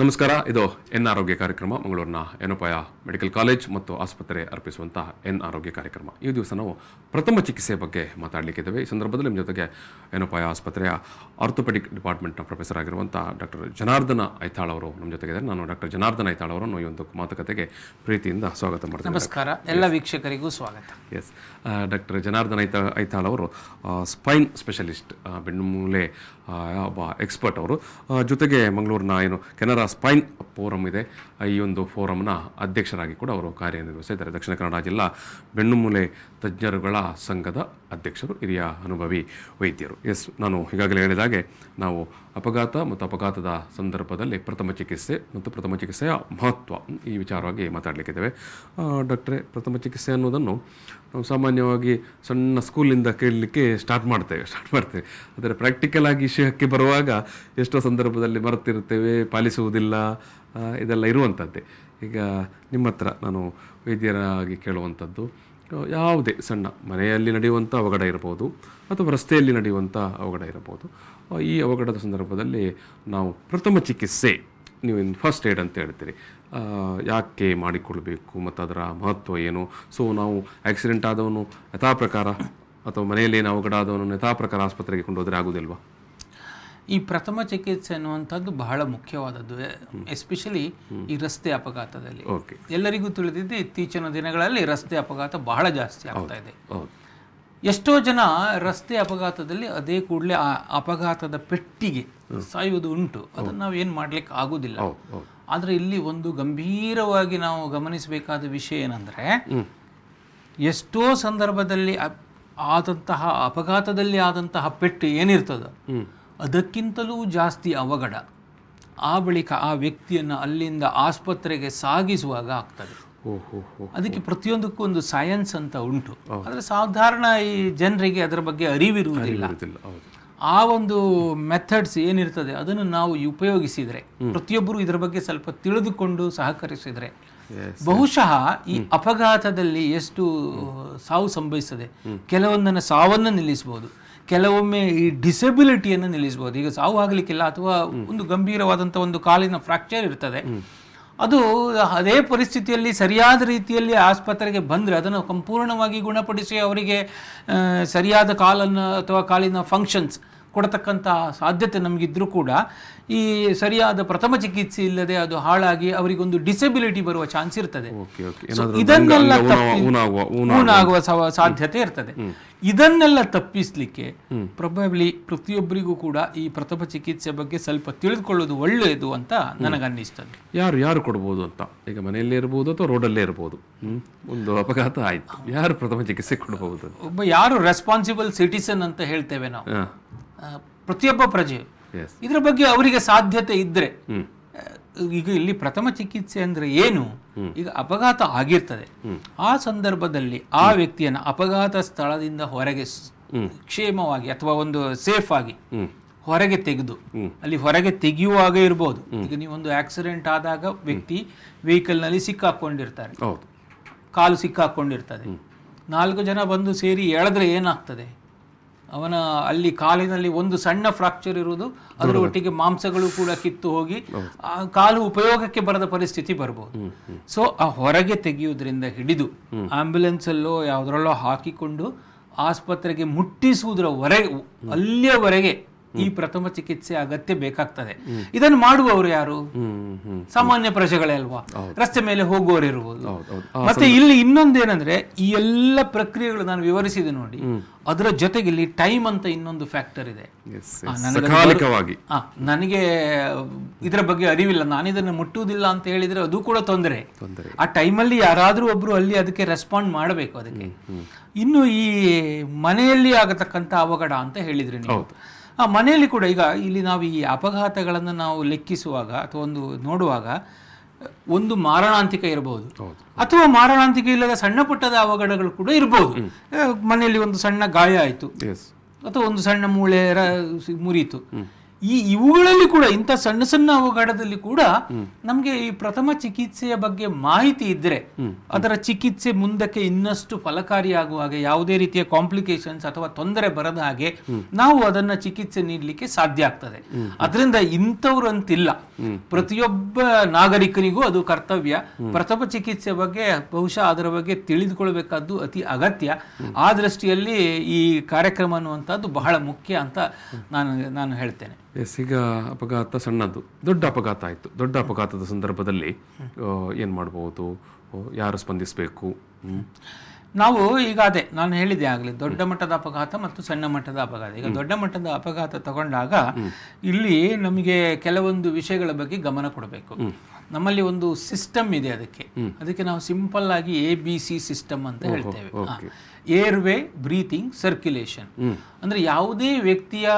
ನಮಸ್ಕಾರ ಇದು ಎನ್ ಆರೋಗ್ಯ ಕಾರ್ಯಕ್ರಮ ಮಂಗಳೂರಿನ ಎನೋಪಾಯ ಮೆಡಿಕಲ್ ಕಾಲೇಜ್ ಮತ್ತು ಆಸ್ಪತ್ರೆ ಅರ್ಪಿಸುವಂತಹ ಎನ್ ಆರೋಗ್ಯ ಕಾರ್ಯಕ್ರಮ ಈ ದಿವಸ ನಾವು ಪ್ರಥಮ ಚಿಕಿತ್ಸೆ ಬಗ್ಗೆ ಮಾತಾಡಲಿಕ್ಕಿದ್ದೇವೆ ಈ ಸಂದರ್ಭದಲ್ಲಿ ನಿಮ್ಮ ಜೊತೆಗೆ ಎನೋಪಾಯ ಆಸ್ಪತ್ರೆಯ ಆರ್ಥೋಪೆಡಿಕ್ ಡಿಪಾರ್ಟ್ಮೆಂಟ್ನ ಪ್ರೊಫೆಸರ್ ಆಗಿರುವಂಥ ಡಾಕ್ಟರ್ ಜನಾರ್ದನ ಐತಾಳ್ ಅವರು ನಮ್ಮ ಜೊತೆಗಿದ್ದಾರೆ ನಾನು ಡಾಕ್ಟರ್ ಜನಾರ್ದನ ಐತಾಳ್ ಅವರನ್ನು ಈ ಒಂದು ಮಾತುಕತೆಗೆ ಪ್ರೀತಿಯಿಂದ ಸ್ವಾಗತ ಮಾಡ್ತೀನಿ ನಮಸ್ಕಾರ ಎಲ್ಲ ವೀಕ್ಷಕರಿಗೂ ಸ್ವಾಗತ ಎಸ್ ಡಾಕ್ಟರ್ ಜನಾರ್ದನ ಐತ ಐತಾಳ್ ಅವರು ಸ್ಪೈನ್ ಸ್ಪೆಷಲಿಸ್ಟ್ ಬೆನ್ನುಮೂಲೆ ಒಬ್ಬ ಎಕ್ಸ್ಪರ್ಟ್ ಅವರು ಜೊತೆಗೆ ಮಂಗಳೂರಿನ ಏನು ಕೆನರಾ ಸ್ಪೈನ್ ಫೋರಮ್ ಇದೆ ಈ ಒಂದು ಫೋರಂನ ಅಧ್ಯಕ್ಷರಾಗಿ ಕೂಡ ಅವರು ಕಾರ್ಯನಿರ್ವಹಿಸಿದ್ದಾರೆ ದಕ್ಷಿಣ ಕನ್ನಡ ಜಿಲ್ಲಾ ಬೆಣ್ಣುಮೂಲೆ ತಜ್ಞರುಗಳ ಸಂಘದ ಅಧ್ಯಕ್ಷರು ಹಿರಿಯ ಅನುಭವಿ ವೈದ್ಯರು ಎಸ್ ನಾನು ಈಗಾಗಲೇ ಹೇಳಿದಾಗೆ ನಾವು ಅಪಘಾತ ಮತ್ತು ಅಪಘಾತದ ಸಂದರ್ಭದಲ್ಲಿ ಪ್ರಥಮ ಚಿಕಿತ್ಸೆ ಮತ್ತು ಪ್ರಥಮ ಚಿಕಿತ್ಸೆಯ ಮಹತ್ವ ಈ ವಿಚಾರವಾಗಿ ಮಾತಾಡಲಿಕ್ಕಿದ್ದೇವೆ ಡಾಕ್ಟ್ರೆ ಪ್ರಥಮ ಚಿಕಿತ್ಸೆ ಅನ್ನೋದನ್ನು ನಾವು ಸಾಮಾನ್ಯವಾಗಿ ಸಣ್ಣ ಸ್ಕೂಲಿಂದ ಕೇಳಲಿಕ್ಕೆ ಸ್ಟಾರ್ಟ್ ಮಾಡ್ತೇವೆ ಸ್ಟಾರ್ಟ್ ಮಾಡ್ತೇವೆ ಆದರೆ ಪ್ರಾಕ್ಟಿಕಲ್ ಆಗಿ ವಿಷಯಕ್ಕೆ ಬರುವಾಗ ಎಷ್ಟೋ ಸಂದರ್ಭದಲ್ಲಿ ಮರೆತಿರುತ್ತೇವೆ ಪಾಲಿಸುವುದಿಲ್ಲ ಇದೆಲ್ಲ ಇರುವಂಥದ್ದೇ ಈಗ ನಿಮ್ಮ ಹತ್ರ ನಾನು ವೈದ್ಯರಾಗಿ ಕೇಳುವಂಥದ್ದು ಯಾವುದೇ ಸಣ್ಣ ಮನೆಯಲ್ಲಿ ನಡೆಯುವಂಥ ಅವಘಡ ಇರಬಹುದು ಅಥವಾ ರಸ್ತೆಯಲ್ಲಿ ನಡೆಯುವಂಥ ಅವಘಡ ಇರಬಹುದು ಈ ಅವಘಡದ ಸಂದರ್ಭದಲ್ಲಿ ನಾವು ಪ್ರಥಮ ಚಿಕಿತ್ಸೆ ನೀವು ಇನ್ ಫಸ್ಟ್ ಏಡ್ ಅಂತ ಹೇಳ್ತೀರಿ ಯಾಕೆ ಮಾಡಿಕೊಳ್ಬೇಕು ಮತ್ತು ಅದರ ಮಹತ್ವ ಏನು ಸೊ ನಾವು ಆಕ್ಸಿಡೆಂಟ್ ಆದವನು ಯಥಾ ಪ್ರಕಾರ ಅಥವಾ ಮನೆಯಲ್ಲಿ ಏನು ಅವಘಡ ಆದವನು ಯಥಾ ಪ್ರಕಾರ ಆಸ್ಪತ್ರೆಗೆ ಕೊಂಡೋದ್ರೆ ಆಗೋದಿಲ್ವಾ ಈ ಪ್ರಥಮ ಚಿಕಿತ್ಸೆ ಅನ್ನುವಂಥದ್ದು ಬಹಳ ಮುಖ್ಯವಾದದ್ದು ಎಸ್ಪೆಷಲಿ ಈ ರಸ್ತೆ ಅಪಘಾತದಲ್ಲಿ ಎಲ್ಲರಿಗೂ ತಿಳಿದಿದ್ದು ಇತ್ತೀಚಿನ ದಿನಗಳಲ್ಲಿ ರಸ್ತೆ ಅಪಘಾತ ಬಹಳ ಜಾಸ್ತಿ ಆಗ್ತಾ ಇದೆ ಎಷ್ಟೋ ಜನ ರಸ್ತೆ ಅಪಘಾತದಲ್ಲಿ ಅದೇ ಕೂಡಲೇ ಆ ಅಪಘಾತದ ಪೆಟ್ಟಿಗೆ ಸಾಯುವುದು ಉಂಟು ಅದನ್ನು ನಾವು ಏನು ಮಾಡ್ಲಿಕ್ಕೆ ಆಗುದಿಲ್ಲ ಆದರೆ ಇಲ್ಲಿ ಒಂದು ಗಂಭೀರವಾಗಿ ನಾವು ಗಮನಿಸಬೇಕಾದ ವಿಷಯ ಏನಂದರೆ ಎಷ್ಟೋ ಸಂದರ್ಭದಲ್ಲಿ ಆದಂತಹ ಅಪಘಾತದಲ್ಲಿ ಆದಂತಹ ಪೆಟ್ಟು ಏನಿರ್ತದ ಅದಕ್ಕಿಂತಲೂ ಜಾಸ್ತಿ ಅವಘಡ ಆ ಬಳಿಕ ಆ ವ್ಯಕ್ತಿಯನ್ನು ಅಲ್ಲಿಂದ ಆಸ್ಪತ್ರೆಗೆ ಸಾಗಿಸುವಾಗ ಆಗ್ತದೆ ಅದಕ್ಕೆ ಪ್ರತಿಯೊಂದಕ್ಕೂ ಒಂದು ಸೈನ್ಸ್ ಅಂತ ಉಂಟು ಆದರೆ ಸಾಧಾರಣ ಈ ಜನರಿಗೆ ಅದರ ಬಗ್ಗೆ ಅರಿವಿರುವುದಿಲ್ಲ ಆ ಒಂದು ಮೆಥಡ್ಸ್ ಏನಿರ್ತದೆ ಅದನ್ನು ನಾವು ಉಪಯೋಗಿಸಿದರೆ ಪ್ರತಿಯೊಬ್ಬರು ಇದರ ಬಗ್ಗೆ ಸ್ವಲ್ಪ ತಿಳಿದುಕೊಂಡು ಸಹಕರಿಸಿದರೆ ಬಹುಶಃ ಈ ಅಪಘಾತದಲ್ಲಿ ಎಷ್ಟು ಸಾವು ಸಂಭವಿಸ್ತದೆ ಕೆಲವೊಂದನ್ನು ಸಾವನ್ನು ನಿಲ್ಲಿಸಬಹುದು ಕೆಲವೊಮ್ಮೆ ಈ ಡಿಸೆಬಿಲಿಟಿಯನ್ನು ನಿಲ್ಲಿಸಬಹುದು ಈಗ ಸಾವು ಆಗಲಿಕ್ಕಿಲ್ಲ ಅಥವಾ ಒಂದು ಗಂಭೀರವಾದಂತಹ ಒಂದು ಕಾಲಿನ ಫ್ರಾಕ್ಚರ್ ಇರ್ತದೆ ಅದು ಅದೇ ಪರಿಸ್ಥಿತಿಯಲ್ಲಿ ಸರಿಯಾದ ರೀತಿಯಲ್ಲಿ ಆಸ್ಪತ್ರೆಗೆ ಬಂದರೆ ಅದನ್ನು ಸಂಪೂರ್ಣವಾಗಿ ಗುಣಪಡಿಸಿ ಅವರಿಗೆ ಸರಿಯಾದ ಕಾಲನ್ನು ಅಥವಾ ಕಾಲಿನ ಫಂಕ್ಷನ್ಸ್ ಕೊಡತಕ್ಕಂಥ ಸಾಧ್ಯತೆ ನಮಗಿದ್ರೂ ಕೂಡ ಈ ಸರಿಯಾದ ಪ್ರಥಮ ಚಿಕಿತ್ಸೆ ಇಲ್ಲದೆ ಅದು ಹಾಳಾಗಿ ಅವರಿಗೊಂದು ಡಿಸೆಬಿಲಿಟಿ ಬರುವ ಚಾನ್ಸ್ ಇರ್ತದೆ ಇದನ್ನೆಲ್ಲ ಊನಾಗುವ ಸಾಧ್ಯತೆ ಇರ್ತದೆ ಇದನ್ನೆಲ್ಲ ತಪ್ಪಿಸ್ಲಿಕ್ಕೆ ಪ್ರೊಬಬ್ಲಿ ಪ್ರತಿಯೊಬ್ಬರಿಗೂ ಕೂಡ ಈ ಪ್ರಥಮ ಚಿಕಿತ್ಸೆ ಬಗ್ಗೆ ಸ್ವಲ್ಪ ತಿಳಿದುಕೊಳ್ಳೋದು ಒಳ್ಳೆಯದು ಅಂತ ನನಗನ್ನಿಸ್ತದೆ ಯಾರು ಯಾರು ಕೊಡ್ಬೋದು ಅಂತ ಈಗ ಮನೆಯಲ್ಲೇ ಇರಬಹುದು ಅಥವಾ ರೋಡಲ್ಲೇ ಇರಬಹುದು ಒಂದು ಅಪಘಾತ ಆಯ್ತು ಯಾರು ಪ್ರಥಮ ಚಿಕಿತ್ಸೆ ಕೊಡಬಹುದು ಒಬ್ಬ ಯಾರು ರೆಸ್ಪಾನ್ಸಿಬಲ್ ಸಿಟಿಸನ್ ಅಂತ ಹೇಳ್ತೇವೆ ನಾವು ಪ್ರತಿಯೊಬ್ಬ ಪ್ರಜೆ ಇದ್ರ ಬಗ್ಗೆ ಅವರಿಗೆ ಸಾಧ್ಯತೆ ಇದ್ದರೆ ಈಗ ಇಲ್ಲಿ ಪ್ರಥಮ ಚಿಕಿತ್ಸೆ ಅಂದ್ರೆ ಏನು ಈಗ ಅಪಘಾತ ಆಗಿರ್ತದೆ ಆ ಸಂದರ್ಭದಲ್ಲಿ ಆ ವ್ಯಕ್ತಿಯನ್ನು ಅಪಘಾತ ಸ್ಥಳದಿಂದ ಹೊರಗೆ ಕ್ಷೇಮವಾಗಿ ಅಥವಾ ಒಂದು ಸೇಫ್ ಆಗಿ ಹೊರಗೆ ತೆಗೆದು ಅಲ್ಲಿ ಹೊರಗೆ ತೆಗೆಯುವಾಗ ಇರ್ಬೋದು ಈಗ ನೀವು ಒಂದು ಆಕ್ಸಿಡೆಂಟ್ ಆದಾಗ ವ್ಯಕ್ತಿ ವೆಹಿಕಲ್ನಲ್ಲಿ ಸಿಕ್ಕಾಕೊಂಡಿರ್ತಾರೆ ಕಾಲು ಸಿಕ್ಕಾಕೊಂಡಿರ್ತದೆ ನಾಲ್ಕು ಜನ ಬಂದು ಸೇರಿ ಎಳೆದ್ರೆ ಏನಾಗ್ತದೆ ಅವನ ಅಲ್ಲಿ ಕಾಲಿನಲ್ಲಿ ಒಂದು ಸಣ್ಣ ಫ್ರಾಕ್ಚರ್ ಇರುವುದು ಅದರ ಒಟ್ಟಿಗೆ ಮಾಂಸಗಳು ಕೂಡ ಕಿತ್ತು ಹೋಗಿ ಕಾಲು ಉಪಯೋಗಕ್ಕೆ ಬರದ ಪರಿಸ್ಥಿತಿ ಬರಬಹುದು ಸೊ ಆ ಹೊರಗೆ ತೆಗೆಯುವುದರಿಂದ ಹಿಡಿದು ಅಲ್ಲೋ ಯಾವುದರಲ್ಲೋ ಹಾಕಿಕೊಂಡು ಆಸ್ಪತ್ರೆಗೆ ಮುಟ್ಟಿಸುವುದರವರೆಗೆ ಅಲ್ಲಿಯವರೆಗೆ ಈ ಪ್ರಥಮ ಚಿಕಿತ್ಸೆ ಅಗತ್ಯ ಬೇಕಾಗ್ತದೆ ಇದನ್ನು ಮಾಡುವವರು ಯಾರು ಸಾಮಾನ್ಯ ಪ್ರಜೆಗಳೇ ಅಲ್ವಾ ರಸ್ತೆ ಮೇಲೆ ಹೋಗುವವರು ಇರಬಹುದು ಮತ್ತೆ ಇಲ್ಲಿ ಇನ್ನೊಂದೇನಂದ್ರೆ ಈ ಎಲ್ಲ ಪ್ರಕ್ರಿಯೆಗಳು ನಾನು ವಿವರಿಸಿದೆ ನೋಡಿ ಅದರ ಜೊತೆಗೆ ಇಲ್ಲಿ ಟೈಮ್ ಅಂತ ಇನ್ನೊಂದು ಫ್ಯಾಕ್ಟರ್ ಇದೆ ನನಗೆ ಇದರ ಬಗ್ಗೆ ಅರಿವಿಲ್ಲ ನಾನು ಇದನ್ನು ಮುಟ್ಟುವುದಿಲ್ಲ ಅಂತ ಹೇಳಿದ್ರೆ ಅದು ಕೂಡ ತೊಂದರೆ ಆ ಟೈಮಲ್ಲಿ ಯಾರಾದರೂ ಒಬ್ರು ಅಲ್ಲಿ ಅದಕ್ಕೆ ರೆಸ್ಪಾಂಡ್ ಮಾಡಬೇಕು ಅದಕ್ಕೆ ಇನ್ನು ಈ ಮನೆಯಲ್ಲಿ ಆಗತಕ್ಕಂತ ಅವಘಡ ಅಂತ ಹೇಳಿದ್ರೆ ನೀವು ಆ ಮನೆಯಲ್ಲಿ ಕೂಡ ಈಗ ಇಲ್ಲಿ ನಾವು ಈ ಅಪಘಾತಗಳನ್ನು ನಾವು ಲೆಕ್ಕಿಸುವಾಗ ಅಥವಾ ಒಂದು ನೋಡುವಾಗ ಒಂದು ಮಾರಣಾಂತಿಕ ಇರಬಹುದು ಅಥವಾ ಮಾರಣಾಂತಿಕ ಇಲ್ಲದ ಸಣ್ಣ ಪುಟ್ಟದ ಅವಘಡಗಳು ಕೂಡ ಇರಬಹುದು ಮನೆಯಲ್ಲಿ ಒಂದು ಸಣ್ಣ ಗಾಯ ಆಯಿತು ಅಥವಾ ಒಂದು ಸಣ್ಣ ಮೂಳೆ ಮುರಿಯಿತು ಈ ಇವುಗಳಲ್ಲಿ ಕೂಡ ಇಂಥ ಸಣ್ಣ ಸಣ್ಣ ಅವಘಡದಲ್ಲಿ ಕೂಡ ನಮಗೆ ಈ ಪ್ರಥಮ ಚಿಕಿತ್ಸೆಯ ಬಗ್ಗೆ ಮಾಹಿತಿ ಇದ್ರೆ ಅದರ ಚಿಕಿತ್ಸೆ ಮುಂದಕ್ಕೆ ಇನ್ನಷ್ಟು ಫಲಕಾರಿಯಾಗುವ ಹಾಗೆ ಯಾವುದೇ ರೀತಿಯ ಕಾಂಪ್ಲಿಕೇಶನ್ಸ್ ಅಥವಾ ತೊಂದರೆ ಬರದ ಹಾಗೆ ನಾವು ಅದನ್ನ ಚಿಕಿತ್ಸೆ ನೀಡಲಿಕ್ಕೆ ಸಾಧ್ಯ ಆಗ್ತದೆ ಅದರಿಂದ ಇಂಥವ್ರು ಅಂತಿಲ್ಲ ಪ್ರತಿಯೊಬ್ಬ ನಾಗರಿಕನಿಗೂ ಅದು ಕರ್ತವ್ಯ ಪ್ರಥಮ ಚಿಕಿತ್ಸೆ ಬಗ್ಗೆ ಬಹುಶಃ ಅದರ ಬಗ್ಗೆ ತಿಳಿದುಕೊಳ್ಬೇಕಾದ್ದು ಅತಿ ಅಗತ್ಯ ಆ ದೃಷ್ಟಿಯಲ್ಲಿ ಈ ಕಾರ್ಯಕ್ರಮ ಅನ್ನುವಂಥದ್ದು ಬಹಳ ಮುಖ್ಯ ಅಂತ ನಾನು ನಾನು ಹೇಳ್ತೇನೆ ಎಸ್ ಈಗ ಅಪಘಾತ ಸಣ್ಣದು ದೊಡ್ಡ ಅಪಘಾತ ಆಯಿತು ದೊಡ್ಡ ಅಪಘಾತದ ಸಂದರ್ಭದಲ್ಲಿ ಏನು ಮಾಡ್ಬೋದು ಯಾರು ಸ್ಪಂದಿಸಬೇಕು ನಾವು ಈಗ ಅದೇ ನಾನು ಹೇಳಿದೆ ಆಗಲಿ ದೊಡ್ಡ ಮಟ್ಟದ ಅಪಘಾತ ಮತ್ತು ಸಣ್ಣ ಮಟ್ಟದ ಅಪಘಾತ ಈಗ ದೊಡ್ಡ ಮಟ್ಟದ ಅಪಘಾತ ತಗೊಂಡಾಗ ಇಲ್ಲಿ ನಮಗೆ ಕೆಲವೊಂದು ವಿಷಯಗಳ ಬಗ್ಗೆ ಗಮನ ಕೊಡಬೇಕು ನಮ್ಮಲ್ಲಿ ಒಂದು ಸಿಸ್ಟಮ್ ಇದೆ ಅದಕ್ಕೆ ಅದಕ್ಕೆ ನಾವು ಸಿಂಪಲ್ ಆಗಿ ಎ ಬಿ ಸಿ ಸಿಸ್ಟಮ್ ಅಂತ ಹೇಳ್ತೇವೆ ಏರ್ ವೇ ಬ್ರೀತಿಂಗ್ ಸರ್ಕ್ಯುಲೇಷನ್ ಅಂದ್ರೆ ಯಾವುದೇ ವ್ಯಕ್ತಿಯ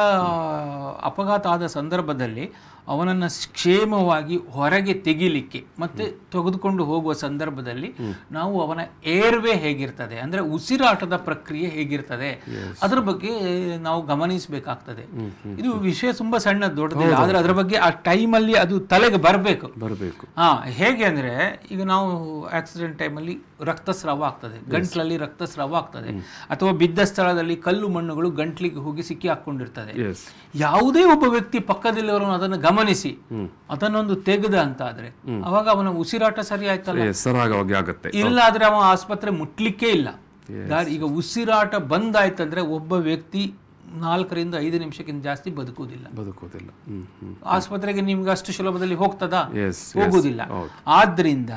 ಅಪಘಾತ ಆದ ಸಂದರ್ಭದಲ್ಲಿ ಅವನನ್ನು ಕ್ಷೇಮವಾಗಿ ಹೊರಗೆ ತೆಗಿಲಿಕ್ಕೆ ಮತ್ತೆ ತೆಗೆದುಕೊಂಡು ಹೋಗುವ ಸಂದರ್ಭದಲ್ಲಿ ನಾವು ಅವನ ಏರ್ವೆ ಹೇಗಿರ್ತದೆ ಅಂದರೆ ಉಸಿರಾಟದ ಪ್ರಕ್ರಿಯೆ ಹೇಗಿರ್ತದೆ ಅದರ ಬಗ್ಗೆ ನಾವು ಗಮನಿಸಬೇಕಾಗ್ತದೆ ಇದು ವಿಷಯ ತುಂಬಾ ಸಣ್ಣ ದೊಡ್ಡದಿಲ್ಲ ಆದರೆ ಅದರ ಬಗ್ಗೆ ಆ ಟೈಮಲ್ಲಿ ಅದು ತಲೆಗೆ ಬರಬೇಕು ಬರಬೇಕು ಹಾ ಹೇಗೆ ಅಂದರೆ ಈಗ ನಾವು ಆಕ್ಸಿಡೆಂಟ್ ಟೈಮಲ್ಲಿ ರಕ್ತಸ್ರಾವ ಆಗ್ತದೆ ಗಂಟ್ಲಲ್ಲಿ ರಕ್ತಸ್ರಾವ ಆಗ್ತದೆ ಅಥವಾ ಬಿದ್ದ ಸ್ಥಳದಲ್ಲಿ ಕಲ್ಲು ಮಣ್ಣುಗಳು ಗಂಟ್ಲಿಗೆ ಹೋಗಿ ಸಿಕ್ಕಿ ಹಾಕೊಂಡಿರ್ತದೆ ಯಾವುದೇ ಒಬ್ಬ ವ್ಯಕ್ತಿ ಪಕ್ಕದಲ್ಲಿ ಅದನ್ನು ಗಮನಿಸಿ ಅದನ್ನೊಂದು ತೆಗೆದ ಅಂತ ಆದ್ರೆ ಅವಾಗ ಅವನ ಉಸಿರಾಟ ಸರಿ ಆಯ್ತಲ್ಲ ಇಲ್ಲ ಆದ್ರೆ ಅವನ ಆಸ್ಪತ್ರೆ ಮುಟ್ಲಿಕ್ಕೆ ಇಲ್ಲ ಈಗ ಉಸಿರಾಟ ಬಂದಾಯ್ತಂದ್ರೆ ಒಬ್ಬ ವ್ಯಕ್ತಿ ನಾಲ್ಕರಿಂದ ಐದು ನಿಮಿಷಕ್ಕಿಂತ ಜಾಸ್ತಿ ಬದುಕುವುದಿಲ್ಲ ಬದುಕುವುದಿಲ್ಲ ಆಸ್ಪತ್ರೆಗೆ ನಿಮ್ಗೆ ಅಷ್ಟು ಸುಲಭದಲ್ಲಿ ಹೋಗ್ತದ ಹೋಗುದಿಲ್ಲ ಆದ್ರಿಂದ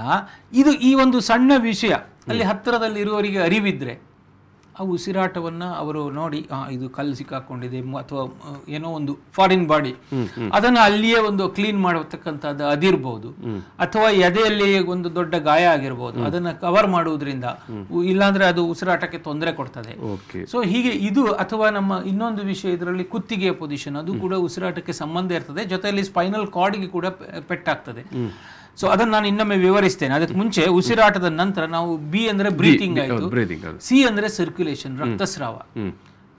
ಇದು ಈ ಒಂದು ಸಣ್ಣ ವಿಷಯ ಅಲ್ಲಿ ಹತ್ತಿರದಲ್ಲಿ ಇರುವವರಿಗೆ ಅರಿವಿದ್ರೆ ಆ ಉಸಿರಾಟವನ್ನು ಅವರು ನೋಡಿ ಇದು ಕಲ್ಲು ಸಿಕ್ಕಾಕೊಂಡಿದೆ ಅಥವಾ ಏನೋ ಒಂದು ಫಾರಿನ್ ಬಾಡಿ ಅದನ್ನು ಅಲ್ಲಿಯೇ ಒಂದು ಕ್ಲೀನ್ ಮಾಡತಕ್ಕಂಥದ್ದು ಅದಿರ್ಬೋದು ಅಥವಾ ಎದೆಯಲ್ಲಿ ಒಂದು ದೊಡ್ಡ ಗಾಯ ಆಗಿರ್ಬೋದು ಅದನ್ನು ಕವರ್ ಮಾಡುವುದರಿಂದ ಇಲ್ಲಾಂದ್ರೆ ಅದು ಉಸಿರಾಟಕ್ಕೆ ತೊಂದರೆ ಕೊಡ್ತದೆ ಸೊ ಹೀಗೆ ಇದು ಅಥವಾ ನಮ್ಮ ಇನ್ನೊಂದು ವಿಷಯ ಇದರಲ್ಲಿ ಕುತ್ತಿಗೆಯ ಪೊಸಿಷನ್ ಅದು ಕೂಡ ಉಸಿರಾಟಕ್ಕೆ ಸಂಬಂಧ ಇರ್ತದೆ ಜೊತೆಯಲ್ಲಿ ಸ್ಪೈನಲ್ ಕಾರ್ಡ್ಗೆ ಕೂಡ ಪೆಟ್ಟಾಗ್ತದೆ ಸೊ ಅದನ್ನ ನಾನು ಇನ್ನೊಮ್ಮೆ ವಿವರಿಸ್ತೇನೆ ಅದಕ್ಕೆ ಮುಂಚೆ ಉಸಿರಾಟದ ನಂತರ ನಾವು ಬಿ ಅಂದ್ರೆ ಬ್ರೀತಿಂಗ್ ಆಯಿತು ಸಿ ಅಂದ್ರೆ ಸರ್ಕ್ಯುಲೇಷನ್ ರಕ್ತಸ್ರಾವ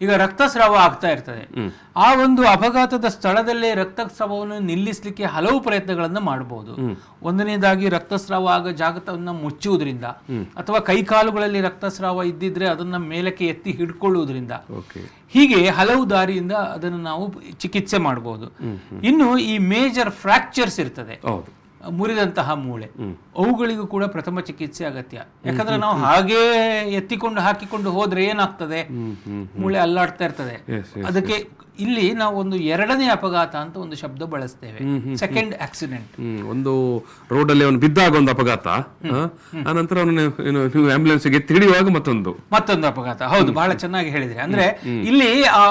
ಈಗ ರಕ್ತಸ್ರಾವ ಆಗ್ತಾ ಇರ್ತದೆ ಆ ಒಂದು ಅಪಘಾತದ ಸ್ಥಳದಲ್ಲೇ ರಕ್ತಸ್ರಾವವನ್ನು ನಿಲ್ಲಿಸಲಿಕ್ಕೆ ಹಲವು ಪ್ರಯತ್ನಗಳನ್ನು ಮಾಡಬಹುದು ಒಂದನೇದಾಗಿ ರಕ್ತಸ್ರಾವ ಆಗ ಜಾಗತವನ್ನು ಮುಚ್ಚುವುದರಿಂದ ಅಥವಾ ಕೈಕಾಲುಗಳಲ್ಲಿ ರಕ್ತಸ್ರಾವ ಇದ್ದಿದ್ರೆ ಅದನ್ನ ಮೇಲಕ್ಕೆ ಎತ್ತಿ ಹಿಡ್ಕೊಳ್ಳುವುದರಿಂದ ಹೀಗೆ ಹಲವು ದಾರಿಯಿಂದ ಅದನ್ನು ನಾವು ಚಿಕಿತ್ಸೆ ಮಾಡಬಹುದು ಇನ್ನು ಈ ಮೇಜರ್ ಫ್ರಾಕ್ಚರ್ಸ್ ಇರ್ತದೆ ಮುರಿದಂತಹ ಮೂಳೆ ಅವುಗಳಿಗೂ ಕೂಡ ಪ್ರಥಮ ಚಿಕಿತ್ಸೆ ಅಗತ್ಯ ಯಾಕಂದ್ರೆ ನಾವು ಹಾಗೆ ಎತ್ತಿಕೊಂಡು ಹಾಕಿಕೊಂಡು ಹೋದ್ರೆ ಏನಾಗ್ತದೆ ಮೂಳೆ ಅಲ್ಲಾಡ್ತಾ ಇರ್ತದೆ ಅದಕ್ಕೆ ಇಲ್ಲಿ ನಾವು ಒಂದು ಎರಡನೇ ಅಪಘಾತ ಅಂತ ಒಂದು ಶಬ್ದ ಬಳಸ್ತೇವೆ ಸೆಕೆಂಡ್ ಆಕ್ಸಿಡೆಂಟ್ ಒಂದು ರೋಡ್ ಅಲ್ಲಿ ಅವನು ಬಿದ್ದಾಗ ಒಂದು ಅಪಘಾತ ಆನಂತರ ಅವನು ನೀವು ಗೆ ತಿಳಿಯುವಾಗ ಮತ್ತೊಂದು ಮತ್ತೊಂದು ಅಪಘಾತ ಹೌದು ಬಹಳ ಚೆನ್ನಾಗಿ ಹೇಳಿದ್ರೆ ಅಂದ್ರೆ ಇಲ್ಲಿ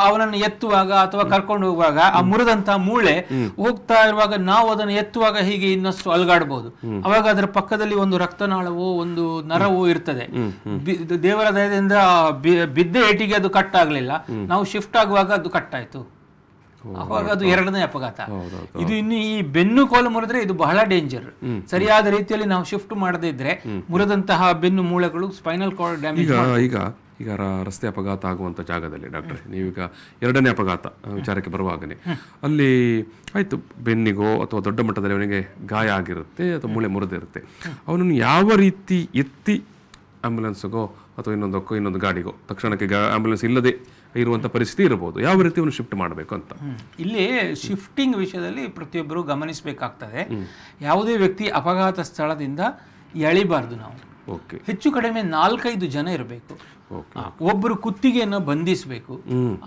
ಅವನನ್ನು ಎತ್ತುವಾಗ ಅಥವಾ ಕರ್ಕೊಂಡು ಹೋಗುವಾಗ ಆ ಮುರಿದಂತಹ ಮೂಳೆ ಹೋಗ್ತಾ ಇರುವಾಗ ನಾವು ಅದನ್ನು ಎತ್ತುವಾಗ ಹೀಗೆ ಇನ್ನಷ್ಟು ಅಲ್ಗಾಡಬಹುದು ಅವಾಗ ಅದರ ಪಕ್ಕದಲ್ಲಿ ಒಂದು ರಕ್ತನಾಳವೋ ಒಂದು ನರವೋ ಇರ್ತದೆ ದೇವರ ದಯದಿಂದ ಬಿದ್ದ ಏಟಿಗೆ ಅದು ಕಟ್ ಆಗ್ಲಿಲ್ಲ ನಾವು ಶಿಫ್ಟ್ ಆಗುವಾಗ ಅದು ಕಟ್ ಆಯ್ತು ಅವಾಗ ಅದು ಎರಡನೇ ಅಪಘಾತ ಇದು ಇನ್ನು ಈ ಬೆನ್ನು ಕೋಲು ಮುರಿದ್ರೆ ಇದು ಬಹಳ ಡೇಂಜರ್ ಸರಿಯಾದ ರೀತಿಯಲ್ಲಿ ನಾವು ಶಿಫ್ಟ್ ಮಾಡದೇ ಇದ್ರೆ ಮುರಿದಂತಹ ಬೆನ್ನು ಮೂಳೆಗಳು ಸ್ಪೈನಲ್ ಕಾರ್ಡ್ ಡ್ಯಾಮೇಜ್ ಈಗ ಈಗ ರಸ್ತೆ ಅಪಘಾತ ಆಗುವಂತ ಜಾಗದಲ್ಲಿ ಡಾಕ್ಟರ್ ನೀವೀಗ ಎರಡನೇ ಅಪಘಾತ ವಿಚಾರಕ್ಕೆ ಬರುವಾಗಲೇ ಅಲ್ಲಿ ಆಯ್ತು ಬೆನ್ನಿಗೋ ಅಥವಾ ದೊಡ್ಡ ಮಟ್ಟದಲ್ಲಿ ಅವನಿಗೆ ಗಾಯ ಆಗಿರುತ್ತೆ ಅಥವಾ ಮೂಳೆ ಮುರಿದಿರುತ್ತೆ ಅವನನ್ನು ಯಾವ ರೀತಿ ಎತ್ತಿ ಆಂಬ್ಯುಲೆನ್ಸ್ಗೋ ಅಥವಾ ಇನ್ನೊಂದಕ್ಕೋ ಇನ್ನೊಂದು ಗಾಡಿಗೋ ತಕ್ಷಣಕ್ಕೆ ಆಂಬ್ಯುಲೆನ್ಸ್ ಇಲ್ಲದೆ ಇರುವಂಥ ಪರಿಸ್ಥಿತಿ ಇರಬಹುದು ಯಾವ ರೀತಿ ಅವನು ಶಿಫ್ಟ್ ಮಾಡಬೇಕು ಅಂತ ಇಲ್ಲಿ ಶಿಫ್ಟಿಂಗ್ ವಿಷಯದಲ್ಲಿ ಪ್ರತಿಯೊಬ್ಬರು ಗಮನಿಸಬೇಕಾಗ್ತದೆ ಯಾವುದೇ ವ್ಯಕ್ತಿ ಅಪಘಾತ ಸ್ಥಳದಿಂದ ಎಳಿಬಾರ್ದು ನಾವು ಹೆಚ್ಚು ಕಡಿಮೆ ನಾಲ್ಕೈದು ಜನ ಇರಬೇಕು ಒಬ್ಬರು ಕುತ್ತಿಗೆಯನ್ನು ಬಂಧಿಸಬೇಕು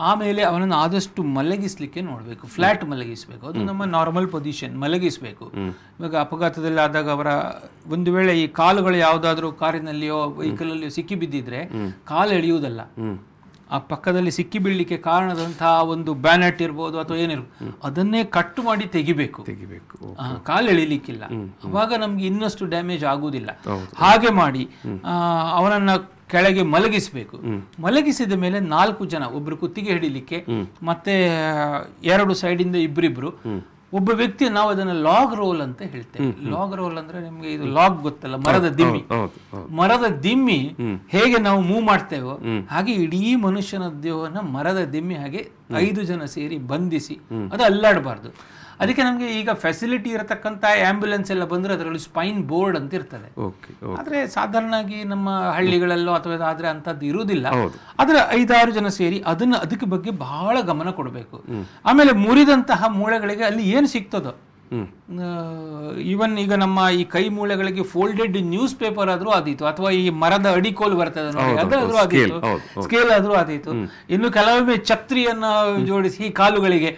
ಆಮೇಲೆ ಅವನನ್ನು ಆದಷ್ಟು ಮಲಗಿಸ್ಲಿಕ್ಕೆ ನೋಡಬೇಕು ಫ್ಲಾಟ್ ಮಲಗಿಸಬೇಕು ಅದು ನಮ್ಮ ನಾರ್ಮಲ್ ಪೊಸಿಷನ್ ಮಲಗಿಸಬೇಕು ಇವಾಗ ಅಪಘಾತದಲ್ಲಿ ಆದಾಗ ಅವರ ಒಂದು ವೇಳೆ ಈ ಕಾಲುಗಳು ಯಾವುದಾದ್ರೂ ಕಾರಿನಲ್ಲಿಯೋ ವೆಹಿಕಲ್ ಅಲ್ಲಿಯೋ ಸಿಕ್ಕಿ ಬಿದ್ದಿದ್ರೆ ಕಾಲು ಎಳೆಯುವುದಲ್ಲ ಆ ಪಕ್ಕದಲ್ಲಿ ಸಿಕ್ಕಿ ಬೀಳಲಿಕ್ಕೆ ಕಾರಣದಂತಹ ಒಂದು ಬ್ಯಾನೆಟ್ ಇರ್ಬೋದು ಅಥವಾ ಏನಿರ್ಬೋದು ಅದನ್ನೇ ಕಟ್ ಮಾಡಿ ತೆಗಿಬೇಕು ತೆಗಿಬೇಕು ಎಳಿಲಿಕ್ಕಿಲ್ಲ ಅವಾಗ ನಮ್ಗೆ ಇನ್ನಷ್ಟು ಡ್ಯಾಮೇಜ್ ಆಗುವುದಿಲ್ಲ ಹಾಗೆ ಮಾಡಿ ಅವನನ್ನ ಕೆಳಗೆ ಮಲಗಿಸಬೇಕು ಮಲಗಿಸಿದ ಮೇಲೆ ನಾಲ್ಕು ಜನ ಒಬ್ರು ಕುತ್ತಿಗೆ ಹಿಡಿಲಿಕ್ಕೆ ಮತ್ತೆ ಎರಡು ಸೈಡಿಂದ ಇಬ್ಬರಿಬ್ರು ಒಬ್ಬ ವ್ಯಕ್ತಿ ನಾವು ಅದನ್ನ ಲಾಗ್ ರೋಲ್ ಅಂತ ಹೇಳ್ತೇವೆ ಲಾಗ್ ರೋಲ್ ಅಂದ್ರೆ ನಿಮ್ಗೆ ಇದು ಲಾಗ್ ಗೊತ್ತಲ್ಲ ಮರದ ದಿಮ್ಮಿ ಮರದ ದಿಮ್ಮಿ ಹೇಗೆ ನಾವು ಮೂವ್ ಮಾಡ್ತೇವೋ ಹಾಗೆ ಇಡೀ ಮನುಷ್ಯನ ದೇಹವನ್ನು ಮರದ ದಿಮ್ಮಿ ಹಾಗೆ ಐದು ಜನ ಸೇರಿ ಬಂಧಿಸಿ ಅದು ಅಲ್ಲಾಡಬಾರ್ದು ಅದಕ್ಕೆ ನಮಗೆ ಈಗ ಫೆಸಿಲಿಟಿ ಇರತಕ್ಕಂಥ ಆ್ಯಂಬುಲೆನ್ಸ್ ಎಲ್ಲ ಬಂದರೆ ಅದರಲ್ಲಿ ಸ್ಪೈನ್ ಬೋರ್ಡ್ ಅಂತ ಇರ್ತದೆ ಆದರೆ ಸಾಧಾರಣವಾಗಿ ನಮ್ಮ ಹಳ್ಳಿಗಳಲ್ಲೋ ಅಥವಾ ಆದರೆ ಅಂಥದ್ದು ಇರುವುದಿಲ್ಲ ಆದರೆ ಐದಾರು ಜನ ಸೇರಿ ಅದನ್ನು ಅದಕ್ಕೆ ಬಗ್ಗೆ ಬಹಳ ಗಮನ ಕೊಡಬೇಕು ಆಮೇಲೆ ಮುರಿದಂತಹ ಮೂಳೆಗಳಿಗೆ ಅಲ್ಲಿ ಏನು ಸಿಗ್ತದೋ ಈವನ್ ಈಗ ನಮ್ಮ ಈ ಕೈ ಮೂಳೆಗಳಿಗೆ ಫೋಲ್ಡೆಡ್ ನ್ಯೂಸ್ ಪೇಪರ್ ಆದ್ರೂ ಆದೀತು ಅಥವಾ ಈ ಮರದ ಅಡಿಕೋಲ್ ಬರ್ತದೆ ಸ್ಕೇಲ್ ಆದ್ರೂ ಆದೀತು ಇನ್ನು ಕೆಲವೊಮ್ಮೆ ಛತ್ರಿಯನ್ನ ಜೋಡಿಸಿ ಈ ಕಾಲುಗಳಿಗೆ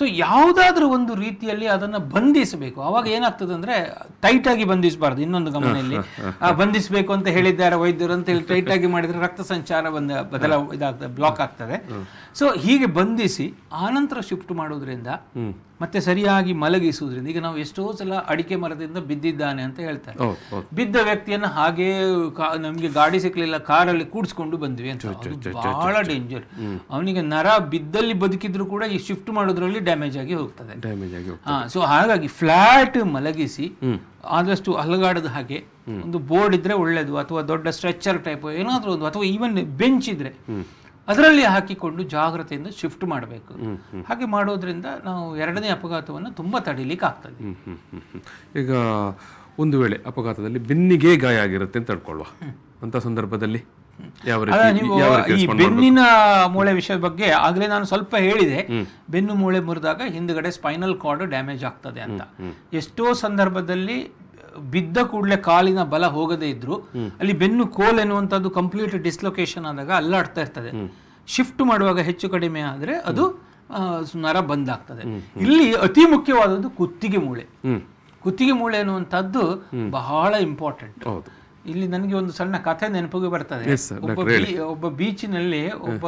ಸೊ ಯಾವ್ದಾದ್ರು ಒಂದು ರೀತಿಯಲ್ಲಿ ಅದನ್ನ ಬಂಧಿಸಬೇಕು ಅವಾಗ ಏನಾಗ್ತದೆ ಅಂದ್ರೆ ಟೈಟ್ ಆಗಿ ಬಂಧಿಸಬಾರ್ದು ಇನ್ನೊಂದು ಗಮನದಲ್ಲಿ ಬಂಧಿಸಬೇಕು ಅಂತ ಹೇಳಿದ್ದಾರೆ ವೈದ್ಯರು ಅಂತ ಹೇಳಿ ಟೈಟ್ ಆಗಿ ಮಾಡಿದ್ರೆ ರಕ್ತ ಸಂಚಾರ ಬಂದ ಬದಲ ಇದಾಗ್ತದೆ ಬ್ಲಾಕ್ ಆಗ್ತದೆ ಸೊ ಹೀಗೆ ಬಂಧಿಸಿ ಆನಂತರ ಶಿಫ್ಟ್ ಮಾಡೋದ್ರಿಂದ ಮತ್ತೆ ಸರಿಯಾಗಿ ಮಲಗಿಸೋದ್ರಿಂದ ಈಗ ನಾವು ಎಷ್ಟೋ ಸಲ ಅಡಿಕೆ ಮರದಿಂದ ಬಿದ್ದಿದ್ದಾನೆ ಅಂತ ಹೇಳ್ತಾರೆ ಬಿದ್ದ ವ್ಯಕ್ತಿಯನ್ನು ಹಾಗೆ ನಮಗೆ ಗಾಡಿ ಸಿಕ್ಕಲಿಲ್ಲ ಕಾರಲ್ಲಿ ಕೂಡಿಸ್ಕೊಂಡು ಬಂದ್ವಿ ಅಂತ ಬಹಳ ಡೇಂಜರ್ ಅವನಿಗೆ ನರ ಬಿದ್ದಲ್ಲಿ ಬದುಕಿದ್ರು ಕೂಡ ಈ ಶಿಫ್ಟ್ ಮಾಡೋದ್ರಲ್ಲಿ ಡ್ಯಾಮೇಜ್ ಆಗಿ ಹೋಗ್ತದೆ ಡ್ಯಾಮೇಜ್ ಆಗಿ ಸೊ ಹಾಗಾಗಿ ಫ್ಲಾಟ್ ಮಲಗಿಸಿ ಆದಷ್ಟು ಅಲಗಾಡದ ಹಾಗೆ ಒಂದು ಬೋರ್ಡ್ ಇದ್ರೆ ಒಳ್ಳೇದು ಅಥವಾ ದೊಡ್ಡ ಸ್ಟ್ರೆಚರ್ ಟೈಪ್ ಏನಾದರೂ ಒಂದು ಅಥವಾ ಈವನ್ ಬೆಂಚ್ ಇದ್ರೆ ಅದರಲ್ಲಿ ಹಾಕಿಕೊಂಡು ಜಾಗ್ರತೆಯಿಂದ ಶಿಫ್ಟ್ ಮಾಡಬೇಕು ಹಾಗೆ ಮಾಡೋದ್ರಿಂದ ನಾವು ಎರಡನೇ ಅಪಘಾತವನ್ನು ತುಂಬ ತಡೀಲಿಕ್ಕೆ ಆಗ್ತದೆ ಈಗ ಒಂದು ವೇಳೆ ಅಪಘಾತದಲ್ಲಿ ಬೆನ್ನಿಗೆ ಗಾಯ ಆಗಿರುತ್ತೆ ಅಂತ ತಡ್ಕೊಳ್ಳುವ ಅಂತ ಸಂದರ್ಭದಲ್ಲಿ ಈ ಬೆನ್ನಿನ ಮೂಳೆ ವಿಷಯದ ಬಗ್ಗೆ ಆಗಲೇ ನಾನು ಸ್ವಲ್ಪ ಹೇಳಿದೆ ಬೆನ್ನು ಮೂಳೆ ಮುರಿದಾಗ ಹಿಂದ್ಗಡೆ ಸ್ಪೈನಲ್ ಕಾರ್ಡ್ ಡ್ಯಾಮೇಜ್ ಆಗ್ತದೆ ಅಂತ ಎಷ್ಟೋ ಸಂದರ್ಭದಲ್ಲಿ ಬಿದ್ದ ಕೂಡಲೇ ಕಾಲಿನ ಬಲ ಹೋಗದೇ ಇದ್ರು ಅಲ್ಲಿ ಬೆನ್ನು ಕೋಲ್ ಎನ್ನುವಂಥದ್ದು ಕಂಪ್ಲೀಟ್ ಡಿಸ್ಲೊಕೇಶನ್ ಆದಾಗ ಅಲ್ಲಾಡ್ತಾ ಇರ್ತದೆ ಶಿಫ್ಟ್ ಮಾಡುವಾಗ ಹೆಚ್ಚು ಕಡಿಮೆ ಆದ್ರೆ ಅದು ನರ ಬಂದಾಗ್ತದೆ ಇಲ್ಲಿ ಅತಿ ಮುಖ್ಯವಾದದ್ದು ಕುತ್ತಿಗೆ ಮೂಳೆ ಕುತ್ತಿಗೆ ಮೂಳೆ ಅನ್ನುವಂಥದ್ದು ಬಹಳ ಇಂಪಾರ್ಟೆಂಟ್ ಇಲ್ಲಿ ನನಗೆ ಒಂದು ಸಣ್ಣ ಕಥೆ ನೆನಪಿಗೆ ಬರ್ತದೆ ಒಬ್ಬ ಒಬ್ಬ ಬೀಚಿನಲ್ಲಿ ಒಬ್ಬ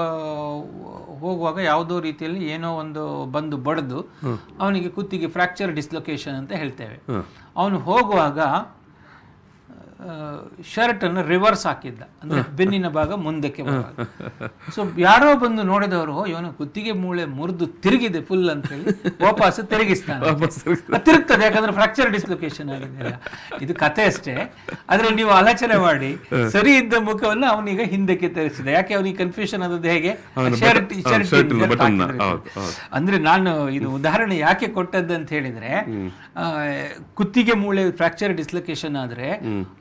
ಹೋಗುವಾಗ ಯಾವುದೋ ರೀತಿಯಲ್ಲಿ ಏನೋ ಒಂದು ಬಂದು ಬಡದು ಅವನಿಗೆ ಕುತ್ತಿಗೆ ಫ್ರಾಕ್ಚರ್ ಡಿಸ್ಲೊಕೇಶನ್ ಅಂತ ಹೇಳ್ತೇವೆ ಅವನು ಹೋಗುವಾಗ ಶರ್ಟ್ ಅನ್ನು ರಿವರ್ಸ್ ಹಾಕಿದ್ದ ಅಂದ್ರೆ ಬೆನ್ನಿನ ಭಾಗ ಮುಂದಕ್ಕೆ ಸೊ ಯಾರೋ ಬಂದು ನೋಡಿದವರು ಇವನು ಕುತ್ತಿಗೆ ಮೂಳೆ ಮುರಿದು ತಿರುಗಿದೆ ಫುಲ್ ಅಂತ ಹೇಳಿ ವಾಪಸ್ ತಿರುಗಿಸ್ತಾನೆ ತಿರುಗ್ತದೆ ಯಾಕಂದ್ರೆ ಫ್ರಾಕ್ಚರ್ ಡಿಸ್ಲೊಕೇಶನ್ ಆಗಿದೆ ಇದು ಕತೆ ಅಷ್ಟೇ ಆದ್ರೆ ನೀವು ಆಲೋಚನೆ ಮಾಡಿ ಸರಿ ಇದ್ದ ಮುಖವನ್ನು ಅವನೀಗ ಹಿಂದಕ್ಕೆ ತರಿಸಿದೆ ಯಾಕೆ ಅವನಿಗೆ ಕನ್ಫ್ಯೂಷನ್ ಆದದ್ದು ಹೇಗೆ ಶರ್ಟ್ ಶರ್ಟ್ ಅಂದ್ರೆ ನಾನು ಇದು ಉದಾಹರಣೆ ಯಾಕೆ ಕೊಟ್ಟದ್ದು ಅಂತ ಹೇಳಿದ್ರೆ ಕುತ್ತಿಗೆ ಮೂಳೆ ಫ್ರಾಕ್ಚರ್ ಡಿಸ್ಲೊಕೇಶನ್ ಆದರೆ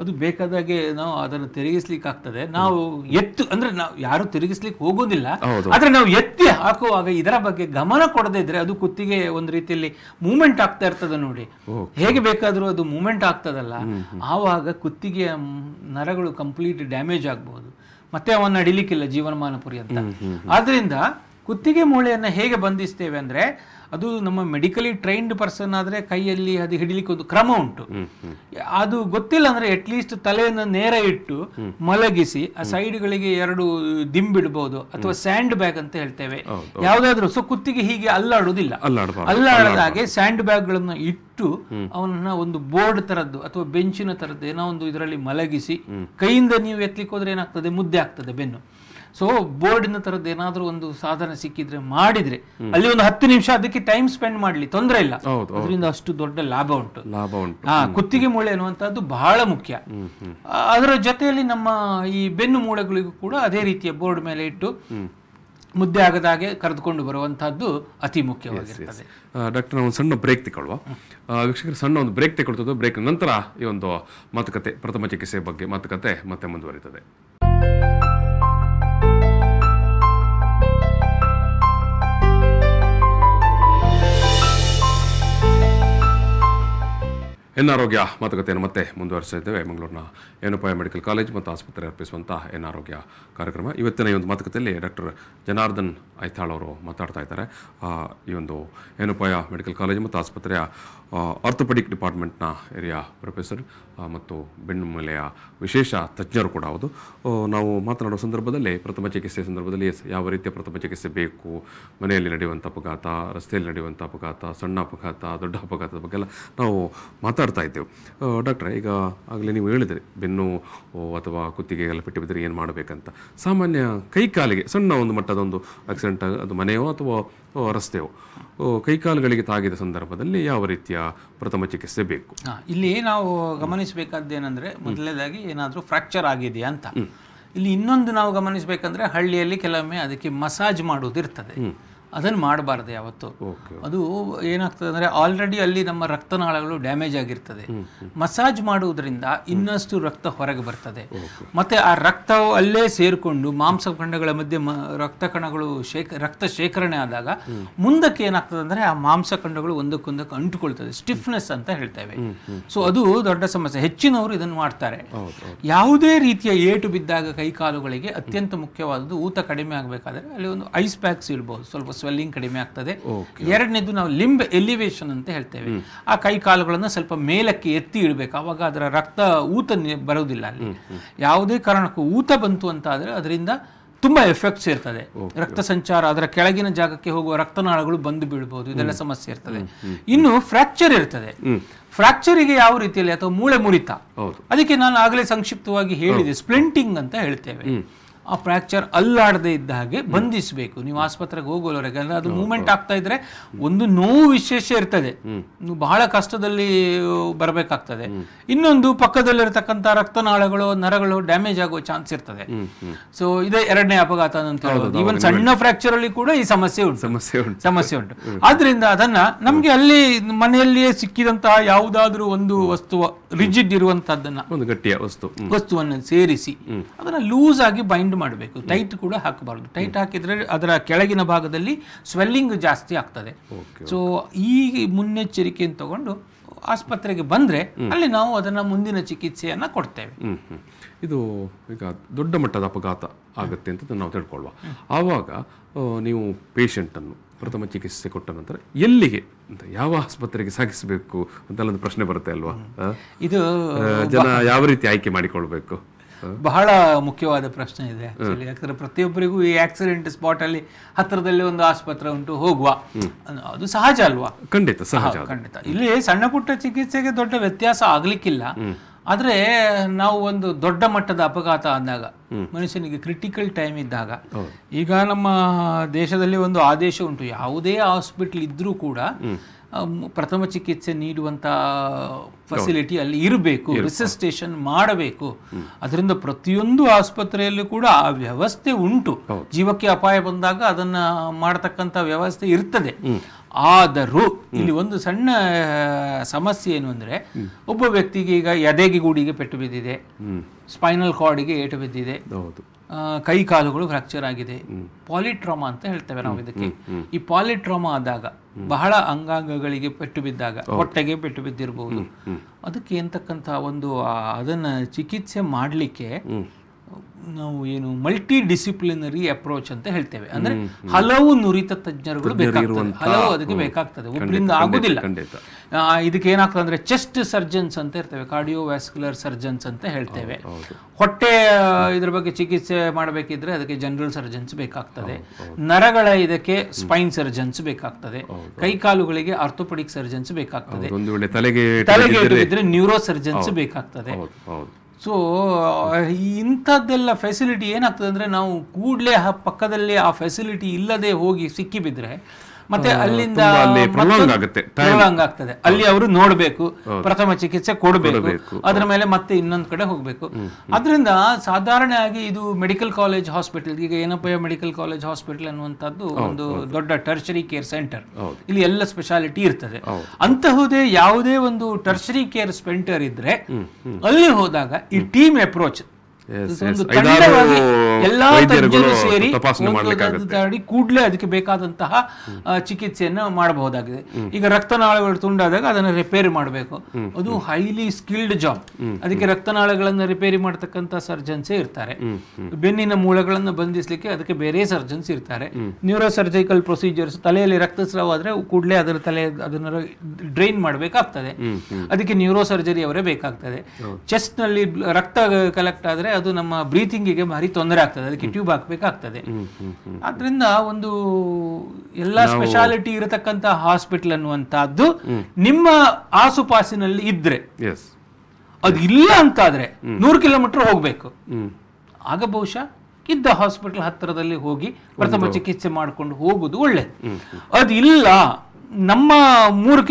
ಅದು ಬೇಕಾದಾಗೆ ನಾವು ಅದನ್ನು ತಿರುಗಿಸ್ಲಿಕ್ಕೆ ಆಗ್ತದೆ ನಾವು ಎತ್ತು ಅಂದ್ರೆ ನಾವು ಯಾರು ತಿರುಗಿಸ್ಲಿಕ್ಕೆ ಹೋಗೋದಿಲ್ಲ ಆದ್ರೆ ನಾವು ಎತ್ತಿ ಹಾಕುವಾಗ ಇದರ ಬಗ್ಗೆ ಗಮನ ಕೊಡದೇ ಇದ್ರೆ ಅದು ಕುತ್ತಿಗೆ ಒಂದು ರೀತಿಯಲ್ಲಿ ಮೂವ್ಮೆಂಟ್ ಆಗ್ತಾ ಇರ್ತದೆ ನೋಡಿ ಹೇಗೆ ಬೇಕಾದರೂ ಅದು ಮೂಮೆಂಟ್ ಆಗ್ತದಲ್ಲ ಆವಾಗ ಕುತ್ತಿಗೆಯ ನರಗಳು ಕಂಪ್ಲೀಟ್ ಡ್ಯಾಮೇಜ್ ಆಗ್ಬಹುದು ಮತ್ತೆ ಅವನ್ನ ಅಡಿಲಿಕ್ಕಿಲ್ಲ ಜೀವನಮಾನ ಪುರಿ ಅಂತ ಆದ್ರಿಂದ ಕುತ್ತಿಗೆ ಮೂಳೆಯನ್ನು ಹೇಗೆ ಬಂಧಿಸ್ತೇವೆ ಅಂದರೆ ಅದು ನಮ್ಮ ಮೆಡಿಕಲಿ ಟ್ರೈನ್ಡ್ ಪರ್ಸನ್ ಆದರೆ ಕೈಯಲ್ಲಿ ಅದು ಹಿಡಿಲಿಕ್ಕೆ ಒಂದು ಕ್ರಮ ಉಂಟು ಅದು ಗೊತ್ತಿಲ್ಲ ಅಂದರೆ ಅಟ್ಲೀಸ್ಟ್ ತಲೆಯನ್ನು ನೇರ ಇಟ್ಟು ಮಲಗಿಸಿ ಆ ಸೈಡ್ಗಳಿಗೆ ಎರಡು ದಿಂಬಿಡ್ಬೋದು ಅಥವಾ ಸ್ಯಾಂಡ್ ಬ್ಯಾಗ್ ಅಂತ ಹೇಳ್ತೇವೆ ಯಾವುದಾದ್ರೂ ಸೊ ಕುತ್ತಿಗೆ ಹೀಗೆ ಅಲ್ಲಾಡುವುದಿಲ್ಲ ಅಲ್ಲಾಡದಾಗೆ ಸ್ಯಾಂಡ್ ಬ್ಯಾಗ್ಗಳನ್ನು ಇಟ್ಟು ಅವನನ್ನ ಒಂದು ಬೋರ್ಡ್ ತರದ್ದು ಅಥವಾ ಬೆಂಚಿನ ತರದ್ದು ಏನೋ ಒಂದು ಇದರಲ್ಲಿ ಮಲಗಿಸಿ ಕೈಯಿಂದ ನೀವು ಎತ್ತಲಿಕ್ಕೆ ಹೋದ್ರೆ ಏನಾಗ್ತದೆ ಮುದ್ದೆ ಆಗ್ತದೆ ಬೆನ್ನು ಸೊ ಬೋರ್ಡಿನ ತರದ್ ಏನಾದರೂ ಒಂದು ಸಾಧನ ಸಿಕ್ಕಿದ್ರೆ ಮಾಡಿದ್ರೆ ಅಲ್ಲಿ ಒಂದು ಹತ್ತು ನಿಮಿಷ ಅದಕ್ಕೆ ಟೈಮ್ ಸ್ಪೆಂಡ್ ಮಾಡಲಿ ತೊಂದರೆ ಇಲ್ಲ ಅದರಿಂದ ಅಷ್ಟು ದೊಡ್ಡ ಲಾಭ ಉಂಟು ಲಾಭ ಉಂಟು ಹಾ ಕುತ್ತಿಗೆ ಮೂಳೆ ಅನ್ನುವಂಥದ್ದು ಬಹಳ ಮುಖ್ಯ ಅದರ ಜೊತೆಯಲ್ಲಿ ನಮ್ಮ ಈ ಬೆನ್ನು ಮೂಳೆಗಳಿಗೂ ಕೂಡ ಅದೇ ರೀತಿಯ ಬೋರ್ಡ್ ಮೇಲೆ ಇಟ್ಟು ಮುದ್ದೆ ಆಗದ ಹಾಗೆ ಕರೆದುಕೊಂಡು ಬರುವಂತಹದ್ದು ಅತಿ ಮುಖ್ಯವಾಗಿರುತ್ತದೆ ಡಾಕ್ಟರ್ ನಾವು ಸಣ್ಣ ಬ್ರೇಕ್ ತಗೊಳ್ಳುವ ವೀಕ್ಷಕರು ಸಣ್ಣ ಒಂದು ಬ್ರೇಕ್ ತಗೊಳ್ತದ್ದು ಬ್ರೇಕ್ ನಂತರ ಈ ಒಂದು ಮಾತುಕತೆ ಪ್ರಥಮ ಚಿಕಿತ್ಸೆ ಬಗ್ಗೆ ಮಾತುಕತೆ ಮತ್ತೆ ಮುಂದುವರಿತದೆ ಎನ್ ಆರೋಗ್ಯ ಮಾತುಕತೆಯನ್ನು ಮತ್ತೆ ಮುಂದುವರಿಸಿದ್ದೇವೆ ಇದ್ದೇವೆ ಮಂಗಳೂರಿನ ಏನುಪಾಯ ಮೆಡಿಕಲ್ ಕಾಲೇಜ್ ಮತ್ತು ಆಸ್ಪತ್ರೆ ಅರ್ಪಿಸುವಂಥ ಆರೋಗ್ಯ ಕಾರ್ಯಕ್ರಮ ಇವತ್ತಿನ ಈ ಒಂದು ಮಾತುಕತೆಯಲ್ಲಿ ಡಾಕ್ಟರ್ ಜನಾರ್ದನ್ ಐಥಾಳ್ ಅವರು ಮಾತಾಡ್ತಾ ಇದ್ದಾರೆ ಈ ಒಂದು ಏನುಪಾಯ ಮೆಡಿಕಲ್ ಕಾಲೇಜ್ ಮತ್ತು ಆಸ್ಪತ್ರೆಯ ಆರ್ಥೋಪೆಡಿಕ್ ಡಿಪಾರ್ಟ್ಮೆಂಟ್ನ ಏರಿಯಾ ಪ್ರೊಫೆಸರ್ ಮತ್ತು ಬೆನ್ನು ವಿಶೇಷ ತಜ್ಞರು ಕೂಡ ಹೌದು ನಾವು ಮಾತನಾಡುವ ಸಂದರ್ಭದಲ್ಲಿ ಪ್ರಥಮ ಚಿಕಿತ್ಸೆ ಸಂದರ್ಭದಲ್ಲಿ ಯಾವ ರೀತಿಯ ಪ್ರಥಮ ಚಿಕಿತ್ಸೆ ಬೇಕು ಮನೆಯಲ್ಲಿ ನಡೆಯುವಂಥ ಅಪಘಾತ ರಸ್ತೆಯಲ್ಲಿ ನಡೆಯುವಂಥ ಅಪಘಾತ ಸಣ್ಣ ಅಪಘಾತ ದೊಡ್ಡ ಅಪಘಾತದ ಬಗ್ಗೆ ಎಲ್ಲ ನಾವು ಮಾತಾಡ್ತಾ ಇದ್ದೆವು ಡಾಕ್ಟ್ರೆ ಈಗ ಆಗಲೇ ನೀವು ಹೇಳಿದರೆ ಬೆನ್ನು ಅಥವಾ ಕುತ್ತಿಗೆ ಎಲ್ಲ ಪೆಟ್ಟು ಬಿದ್ದರೆ ಏನು ಮಾಡಬೇಕಂತ ಸಾಮಾನ್ಯ ಕೈ ಕಾಲಿಗೆ ಸಣ್ಣ ಒಂದು ಮಟ್ಟದ ಒಂದು ಆಕ್ಸಿಡೆಂಟ್ ಅದು ಮನೆಯೋ ಅಥವಾ ರಸ್ತೆಯೋ ಕೈಕಾಲುಗಳಿಗೆ ತಾಗಿದ ಸಂದರ್ಭದಲ್ಲಿ ಯಾವ ರೀತಿಯ ಪ್ರಥಮ ಚಿಕಿತ್ಸೆ ಬೇಕು ಇಲ್ಲಿ ನಾವು ಏನಂದ್ರೆ ಮೊದಲನೇದಾಗಿ ಏನಾದರೂ ಫ್ರ್ಯಾಕ್ಚರ್ ಆಗಿದೆಯಾ ಅಂತ ಇಲ್ಲಿ ಇನ್ನೊಂದು ನಾವು ಗಮನಿಸಬೇಕಂದ್ರೆ ಹಳ್ಳಿಯಲ್ಲಿ ಕೆಲವೊಮ್ಮೆ ಅದಕ್ಕೆ ಮಸಾಜ್ ಮಾಡುವುದಿರ್ತದೆ ಅದನ್ನು ಮಾಡಬಾರ್ದು ಯಾವತ್ತು ಅದು ಏನಾಗ್ತದೆ ಅಂದರೆ ಆಲ್ರೆಡಿ ಅಲ್ಲಿ ನಮ್ಮ ರಕ್ತನಾಳಗಳು ಡ್ಯಾಮೇಜ್ ಆಗಿರ್ತದೆ ಮಸಾಜ್ ಮಾಡುವುದರಿಂದ ಇನ್ನಷ್ಟು ರಕ್ತ ಹೊರಗೆ ಬರ್ತದೆ ಮತ್ತೆ ಆ ರಕ್ತ ಅಲ್ಲೇ ಸೇರಿಕೊಂಡು ಮಾಂಸಖಂಡಗಳ ಮಧ್ಯೆ ರಕ್ತ ಕಣಗಳು ಶೇಖ ರಕ್ತ ಶೇಖರಣೆ ಆದಾಗ ಮುಂದಕ್ಕೆ ಏನಾಗ್ತದೆ ಅಂದರೆ ಆ ಮಾಂಸಖಂಡಗಳು ಒಂದಕ್ಕೊಂದಕ್ಕೆ ಅಂಟುಕೊಳ್ತದೆ ಸ್ಟಿಫ್ನೆಸ್ ಅಂತ ಹೇಳ್ತೇವೆ ಸೊ ಅದು ದೊಡ್ಡ ಸಮಸ್ಯೆ ಹೆಚ್ಚಿನವರು ಇದನ್ನು ಮಾಡ್ತಾರೆ ಯಾವುದೇ ರೀತಿಯ ಏಟು ಬಿದ್ದಾಗ ಕೈಕಾಲುಗಳಿಗೆ ಅತ್ಯಂತ ಮುಖ್ಯವಾದದ್ದು ಊತ ಕಡಿಮೆ ಆಗಬೇಕಾದ್ರೆ ಅಲ್ಲಿ ಒಂದು ಐಸ್ ಪ್ಯಾಕ್ಸ್ ಇಡಬಹುದು ಸ್ವಲ್ಪ ಸ್ವೆಲ್ಲಿಂಗ್ ಕಡಿಮೆ ಆಗ್ತದೆ ಎರಡನೇದು ನಾವು ಲಿಂಬ್ ಎಲಿವೇಶನ್ ಅಂತ ಹೇಳ್ತೇವೆ ಆ ಕೈ ಕಾಲುಗಳನ್ನು ಸ್ವಲ್ಪ ಮೇಲಕ್ಕೆ ಎತ್ತಿ ಇಡಬೇಕು ಅವಾಗ ಅದರ ರಕ್ತ ಊತ ಬರೋದಿಲ್ಲ ಅಲ್ಲಿ ಯಾವುದೇ ಕಾರಣಕ್ಕೂ ಊತ ಬಂತು ಅಂತ ಆದರೆ ಅದರಿಂದ ತುಂಬ ಎಫೆಕ್ಟ್ಸ್ ಇರ್ತದೆ ರಕ್ತ ಸಂಚಾರ ಅದರ ಕೆಳಗಿನ ಜಾಗಕ್ಕೆ ಹೋಗುವ ರಕ್ತನಾಳಗಳು ಬಂದು ಬೀಳ್ಬೋದು ಇದೆಲ್ಲ ಸಮಸ್ಯೆ ಇರ್ತದೆ ಇನ್ನು ಫ್ರಾಕ್ಚರ್ ಇರ್ತದೆ ಫ್ರಾಕ್ಚರಿಗೆ ಯಾವ ರೀತಿಯಲ್ಲಿ ಅಥವಾ ಮೂಳೆ ಮುರಿತ ಅದಕ್ಕೆ ನಾನು ಆಗಲೇ ಸಂಕ್ಷಿಪ್ತವಾಗಿ ಹೇಳಿದೆ ಸ್ಪ್ಲಿಂಟಿಂಗ್ ಅಂತ ಹೇಳ್ತೇವೆ ಆ ಫ್ರ್ಯಾಕ್ಚರ್ ಅಲ್ಲಾಡದೇ ಇದ್ದ ಹಾಗೆ ಬಂಧಿಸಬೇಕು ನೀವು ಆಸ್ಪತ್ರೆಗೆ ಹೋಗೋಲ್ವರೆಗೆ ಅಂದರೆ ಅದು ಮೂವ್ಮೆಂಟ್ ಆಗ್ತಾ ಇದ್ರೆ ಒಂದು ನೋವು ವಿಶೇಷ ಇರ್ತದೆ ಬಹಳ ಕಷ್ಟದಲ್ಲಿ ಬರಬೇಕಾಗ್ತದೆ ಇನ್ನೊಂದು ಪಕ್ಕದಲ್ಲಿರತಕ್ಕಂಥ ರಕ್ತನಾಳಗಳು ನರಗಳು ಡ್ಯಾಮೇಜ್ ಆಗುವ ಚಾನ್ಸ್ ಇರ್ತದೆ ಸೊ ಇದೇ ಎರಡನೇ ಅಪಘಾತ ಅಂತ ಹೇಳ್ಬೋದು ಈವನ್ ಸಣ್ಣ ಫ್ರ್ಯಾಕ್ಚರ್ ಅಲ್ಲಿ ಕೂಡ ಈ ಸಮಸ್ಯೆ ಉಂಟು ಸಮಸ್ಯೆ ಉಂಟು ಸಮಸ್ಯೆ ಉಂಟು ಆದ್ರಿಂದ ಅದನ್ನ ನಮ್ಗೆ ಅಲ್ಲಿ ಮನೆಯಲ್ಲಿಯೇ ಸಿಕ್ಕಿದಂತಹ ಯಾವುದಾದ್ರೂ ಒಂದು ವಸ್ತು ರಿಜಿಡ್ ಇರುವಂತಹದ್ದನ್ನ ಒಂದು ಗಟ್ಟಿಯ ವಸ್ತು ವಸ್ತುವನ್ನು ಸೇರಿಸಿ ಅದನ್ನ ಲೂಸ್ ಆಗಿ ಬೈಂಡ್ ಮಾಡಬೇಕು ಟೈಟ್ ಕೂಡ ಹಾಕಬಾರ್ದು ಟೈಟ್ ಹಾಕಿದ್ರೆ ಅದರ ಕೆಳಗಿನ ಭಾಗದಲ್ಲಿ ಸ್ವೆಲ್ಲಿಂಗ್ ಜಾಸ್ತಿ ಆಗ್ತದೆ ಸೊ ಈ ಮುನ್ನೆಚ್ಚರಿಕೆಯನ್ನು ತಗೊಂಡು ಆಸ್ಪತ್ರೆಗೆ ಬಂದರೆ ಅಲ್ಲಿ ನಾವು ಅದನ್ನು ಮುಂದಿನ ಚಿಕಿತ್ಸೆಯನ್ನ ಕೊಡ್ತೇವೆ ಇದು ಈಗ ದೊಡ್ಡ ಮಟ್ಟದ ಅಪಘಾತ ಆಗುತ್ತೆ ಅಂತ ನಾವು ತಿಳ್ಕೊಳ್ವ ಆವಾಗ ನೀವು ಅನ್ನು ಪ್ರಥಮ ಚಿಕಿತ್ಸೆ ಕೊಟ್ಟ ನಂತರ ಎಲ್ಲಿಗೆ ಅಂತ ಯಾವ ಆಸ್ಪತ್ರೆಗೆ ಸಾಗಿಸಬೇಕು ಅಂತ ಒಂದು ಪ್ರಶ್ನೆ ಬರುತ್ತೆ ಅಲ್ವಾ ಇದು ಜನ ಯಾವ ರೀತಿ ಆಯ್ಕೆ ಮಾಡಿಕೊಳ್ಬೇಕು ಬಹಳ ಮುಖ್ಯವಾದ ಪ್ರಶ್ನೆ ಇದೆ ಯಾಕಂದ್ರೆ ಪ್ರತಿಯೊಬ್ಬರಿಗೂ ಈ ಆಕ್ಸಿಡೆಂಟ್ ಸ್ಪಾಟ್ ಅಲ್ಲಿ ಹತ್ತಿರದಲ್ಲಿ ಒಂದು ಆಸ್ಪತ್ರೆ ಉಂಟು ಹೋಗುವ ಅದು ಸಹಜ ಅಲ್ವಾ ಖಂಡಿತ ಸಹಜ ಖಂಡಿತ ಇಲ್ಲಿ ಸಣ್ಣ ಪುಟ್ಟ ಚಿಕಿತ್ಸೆಗೆ ದೊಡ್ಡ ವ್ಯತ್ಯಾಸ ಆಗ್ಲಿಕ್ಕಿಲ್ಲ ಆದ್ರೆ ನಾವು ಒಂದು ದೊಡ್ಡ ಮಟ್ಟದ ಅಪಘಾತ ಅಂದಾಗ ಮನುಷ್ಯನಿಗೆ ಕ್ರಿಟಿಕಲ್ ಟೈಮ್ ಇದ್ದಾಗ ಈಗ ನಮ್ಮ ದೇಶದಲ್ಲಿ ಒಂದು ಆದೇಶ ಉಂಟು ಯಾವುದೇ ಹಾಸ್ಪಿಟ್ಲ್ ಇದ್ರೂ ಕೂಡ ಪ್ರಥಮ ಚಿಕಿತ್ಸೆ ನೀಡುವಂತಹ ಫೆಸಿಲಿಟಿ ಅಲ್ಲಿ ಇರಬೇಕು ರಿಸಿಸ್ಟೇಷನ್ ಮಾಡಬೇಕು ಅದರಿಂದ ಪ್ರತಿಯೊಂದು ಆಸ್ಪತ್ರೆಯಲ್ಲೂ ಕೂಡ ಆ ವ್ಯವಸ್ಥೆ ಉಂಟು ಜೀವಕ್ಕೆ ಅಪಾಯ ಬಂದಾಗ ಅದನ್ನ ಮಾಡತಕ್ಕಂತ ವ್ಯವಸ್ಥೆ ಇರ್ತದೆ ಆದರೂ ಇಲ್ಲಿ ಒಂದು ಸಣ್ಣ ಸಮಸ್ಯೆ ಏನು ಅಂದ್ರೆ ಒಬ್ಬ ವ್ಯಕ್ತಿಗೆ ಈಗ ಎದೆಗೆ ಗೂಡಿಗೆ ಪೆಟ್ಟು ಬಿದ್ದಿದೆ ಸ್ಪೈನಲ್ ಕಾರ್ಡಿಗೆ ಏಟು ಬಿದ್ದಿದೆ ಕೈ ಕಾಲುಗಳು ಫ್ರಾಕ್ಚರ್ ಆಗಿದೆ ಪಾಲಿಟ್ರಾಮಾ ಅಂತ ಹೇಳ್ತೇವೆ ನಾವು ಇದಕ್ಕೆ ಈ ಪಾಲಿಟ್ರಾಮಾ ಆದಾಗ ಬಹಳ ಅಂಗಾಂಗಗಳಿಗೆ ಪೆಟ್ಟು ಬಿದ್ದಾಗ ಹೊಟ್ಟೆಗೆ ಪೆಟ್ಟು ಬಿದ್ದಿರಬಹುದು ಅದಕ್ಕೆ ಏನ್ತಕ್ಕಂಥ ಒಂದು ಅದನ್ನ ಚಿಕಿತ್ಸೆ ಮಾಡಲಿಕ್ಕೆ ನಾವು ಏನು ಮಲ್ಟಿ ಡಿಸಿಪ್ಲಿನರಿ ಅಪ್ರೋಚ್ ಅಂತ ಹೇಳ್ತೇವೆ ಅಂದ್ರೆ ಹಲವು ನುರಿತ ತಜ್ಞರುಗಳು ಹಲವು ಅದಕ್ಕೆ ಬೇಕಾಗ್ತದೆ ಒಬ್ಬರಿಂದ ಆಗುದಿಲ್ಲ ಇದಕ್ಕೆ ಏನಾಗ್ತದೆ ಅಂದ್ರೆ ಚೆಸ್ಟ್ ಸರ್ಜನ್ಸ್ ಅಂತ ಇರ್ತೇವೆ ಕಾರ್ಡಿಯೋ ವ್ಯಾಸ್ಕ್ಯುಲರ್ ಸರ್ಜನ್ಸ್ ಅಂತ ಹೇಳ್ತೇವೆ ಹೊಟ್ಟೆ ಇದ್ರ ಬಗ್ಗೆ ಚಿಕಿತ್ಸೆ ಮಾಡಬೇಕಿದ್ರೆ ಅದಕ್ಕೆ ಜನರಲ್ ಸರ್ಜನ್ಸ್ ಬೇಕಾಗ್ತದೆ ನರಗಳ ಇದಕ್ಕೆ ಸ್ಪೈನ್ ಸರ್ಜನ್ಸ್ ಬೇಕಾಗ್ತದೆ ಕೈಕಾಲುಗಳಿಗೆ ಆರ್ಥೋಪೆಡಿಕ್ ಸರ್ಜನ್ಸ್ ಬೇಕಾಗ್ತದೆ ತಲೆಗೆ ತಲೆಗೆ ಇದ್ರೆ ನ್ಯೂರೋ ಸರ್ಜನ್ಸ್ ಬೇಕಾಗ್ತದೆ ಸೊ ಇಂಥದ್ದೆಲ್ಲ ಫೆಸಿಲಿಟಿ ಏನಾಗ್ತದೆ ಅಂದರೆ ನಾವು ಕೂಡಲೇ ಆ ಪಕ್ಕದಲ್ಲಿ ಆ ಫೆಸಿಲಿಟಿ ಇಲ್ಲದೆ ಹೋಗಿ ಸಿಕ್ಕಿಬಿದ್ದರೆ ಮತ್ತೆ ಅಲ್ಲಿಂದ ಆಗ್ತದೆ ಅಲ್ಲಿ ಅವರು ನೋಡಬೇಕು ಪ್ರಥಮ ಚಿಕಿತ್ಸೆ ಕೊಡಬೇಕು ಅದರ ಮೇಲೆ ಮತ್ತೆ ಇನ್ನೊಂದು ಕಡೆ ಹೋಗಬೇಕು ಅದರಿಂದ ಸಾಧಾರಣ ಆಗಿ ಇದು ಮೆಡಿಕಲ್ ಕಾಲೇಜ್ ಹಾಸ್ಪಿಟಲ್ ಈಗ ಏನಪ್ಪ ಮೆಡಿಕಲ್ ಕಾಲೇಜ್ ಹಾಸ್ಪಿಟಲ್ ಅನ್ನುವಂಥದ್ದು ಒಂದು ದೊಡ್ಡ ಟರ್ಚರಿ ಕೇರ್ ಸೆಂಟರ್ ಇಲ್ಲಿ ಎಲ್ಲ ಸ್ಪೆಷಾಲಿಟಿ ಇರ್ತದೆ ಅಂತಹುದೇ ಯಾವುದೇ ಒಂದು ಟರ್ಚರಿ ಕೇರ್ ಸೆಂಟರ್ ಇದ್ರೆ ಅಲ್ಲಿ ಹೋದಾಗ ಈ ಟೀಮ್ ಅಪ್ರೋಚ್ ಎಲ್ಲಾ ತಜ್ಞರು ಸೇರಿ ತಪಾಸಣೆ ಕೂಡಲೇ ಅದಕ್ಕೆ ಬೇಕಾದಂತಹ ಚಿಕಿತ್ಸೆಯನ್ನು ಮಾಡಬಹುದಾಗಿದೆ ಈಗ ರಕ್ತನಾಳಗಳು ತುಂಡಾದಾಗ ಅದನ್ನು ರಿಪೇರಿ ಮಾಡಬೇಕು ಅದು ಹೈಲಿ ಸ್ಕಿಲ್ಡ್ ಜಾಬ್ ಅದಕ್ಕೆ ರಕ್ತನಾಳಗಳನ್ನು ರಿಪೇರಿ ಮಾಡತಕ್ಕಂಥ ಸರ್ಜನ್ಸೇ ಇರ್ತಾರೆ ಬೆನ್ನಿನ ಮೂಳೆಗಳನ್ನು ಬಂಧಿಸಲಿಕ್ಕೆ ಅದಕ್ಕೆ ಬೇರೆ ಸರ್ಜನ್ಸ್ ಇರ್ತಾರೆ ನ್ಯೂರೋ ಸರ್ಜಿಕಲ್ ಪ್ರೊಸೀಜರ್ಸ್ ತಲೆಯಲ್ಲಿ ರಕ್ತಸ್ರಾವ ಆದ್ರೆ ಕೂಡಲೇ ಅದರ ತಲೆ ಅದನ್ನ ಡ್ರೈನ್ ಮಾಡಬೇಕಾಗ್ತದೆ ಅದಕ್ಕೆ ನ್ಯೂರೋ ಸರ್ಜರಿ ಅವರೇ ಬೇಕಾಗ್ತದೆ ಚೆಸ್ಟ್ ನಲ್ಲಿ ರಕ್ತ ಕಲೆಕ್ಟ್ ಆದ್ರೆ ಅದು ನಮ್ಮ ಗೆ ಭಾರಿ ತೊಂದರೆ ಆಗ್ತದೆ ಆಗ್ತದೆ ಅದಕ್ಕೆ ಟ್ಯೂಬ್ ಹಾಕಬೇಕಾಗ್ತದೆ ಆದ್ರಿಂದ ಒಂದು ಎಲ್ಲ ಸ್ಪೆಷಾಲಿಟಿ ಇರತಕ್ಕಂತ ಹಾಸ್ಪಿಟಲ್ ಅನ್ನುವಂತಹದ್ದು ನಿಮ್ಮ ಆಸುಪಾಸಿನಲ್ಲಿ ಇದ್ರೆ ಅದು ಇಲ್ಲ ಅಂತಾದ್ರೆ ನೂರು ಕಿಲೋಮೀಟರ್ ಹೋಗಬೇಕು ಆಗ ಬಹುಶಃ ಇದ್ದ ಹಾಸ್ಪಿಟಲ್ ಹತ್ತಿರದಲ್ಲಿ ಹೋಗಿ ಪ್ರಥಮ ಚಿಕಿತ್ಸೆ ಮಾಡಿಕೊಂಡು ಹೋಗುದು ಒಳ್ಳೆ ಅದಿಲ್ಲ ನಮ್ಮ ಮೂರು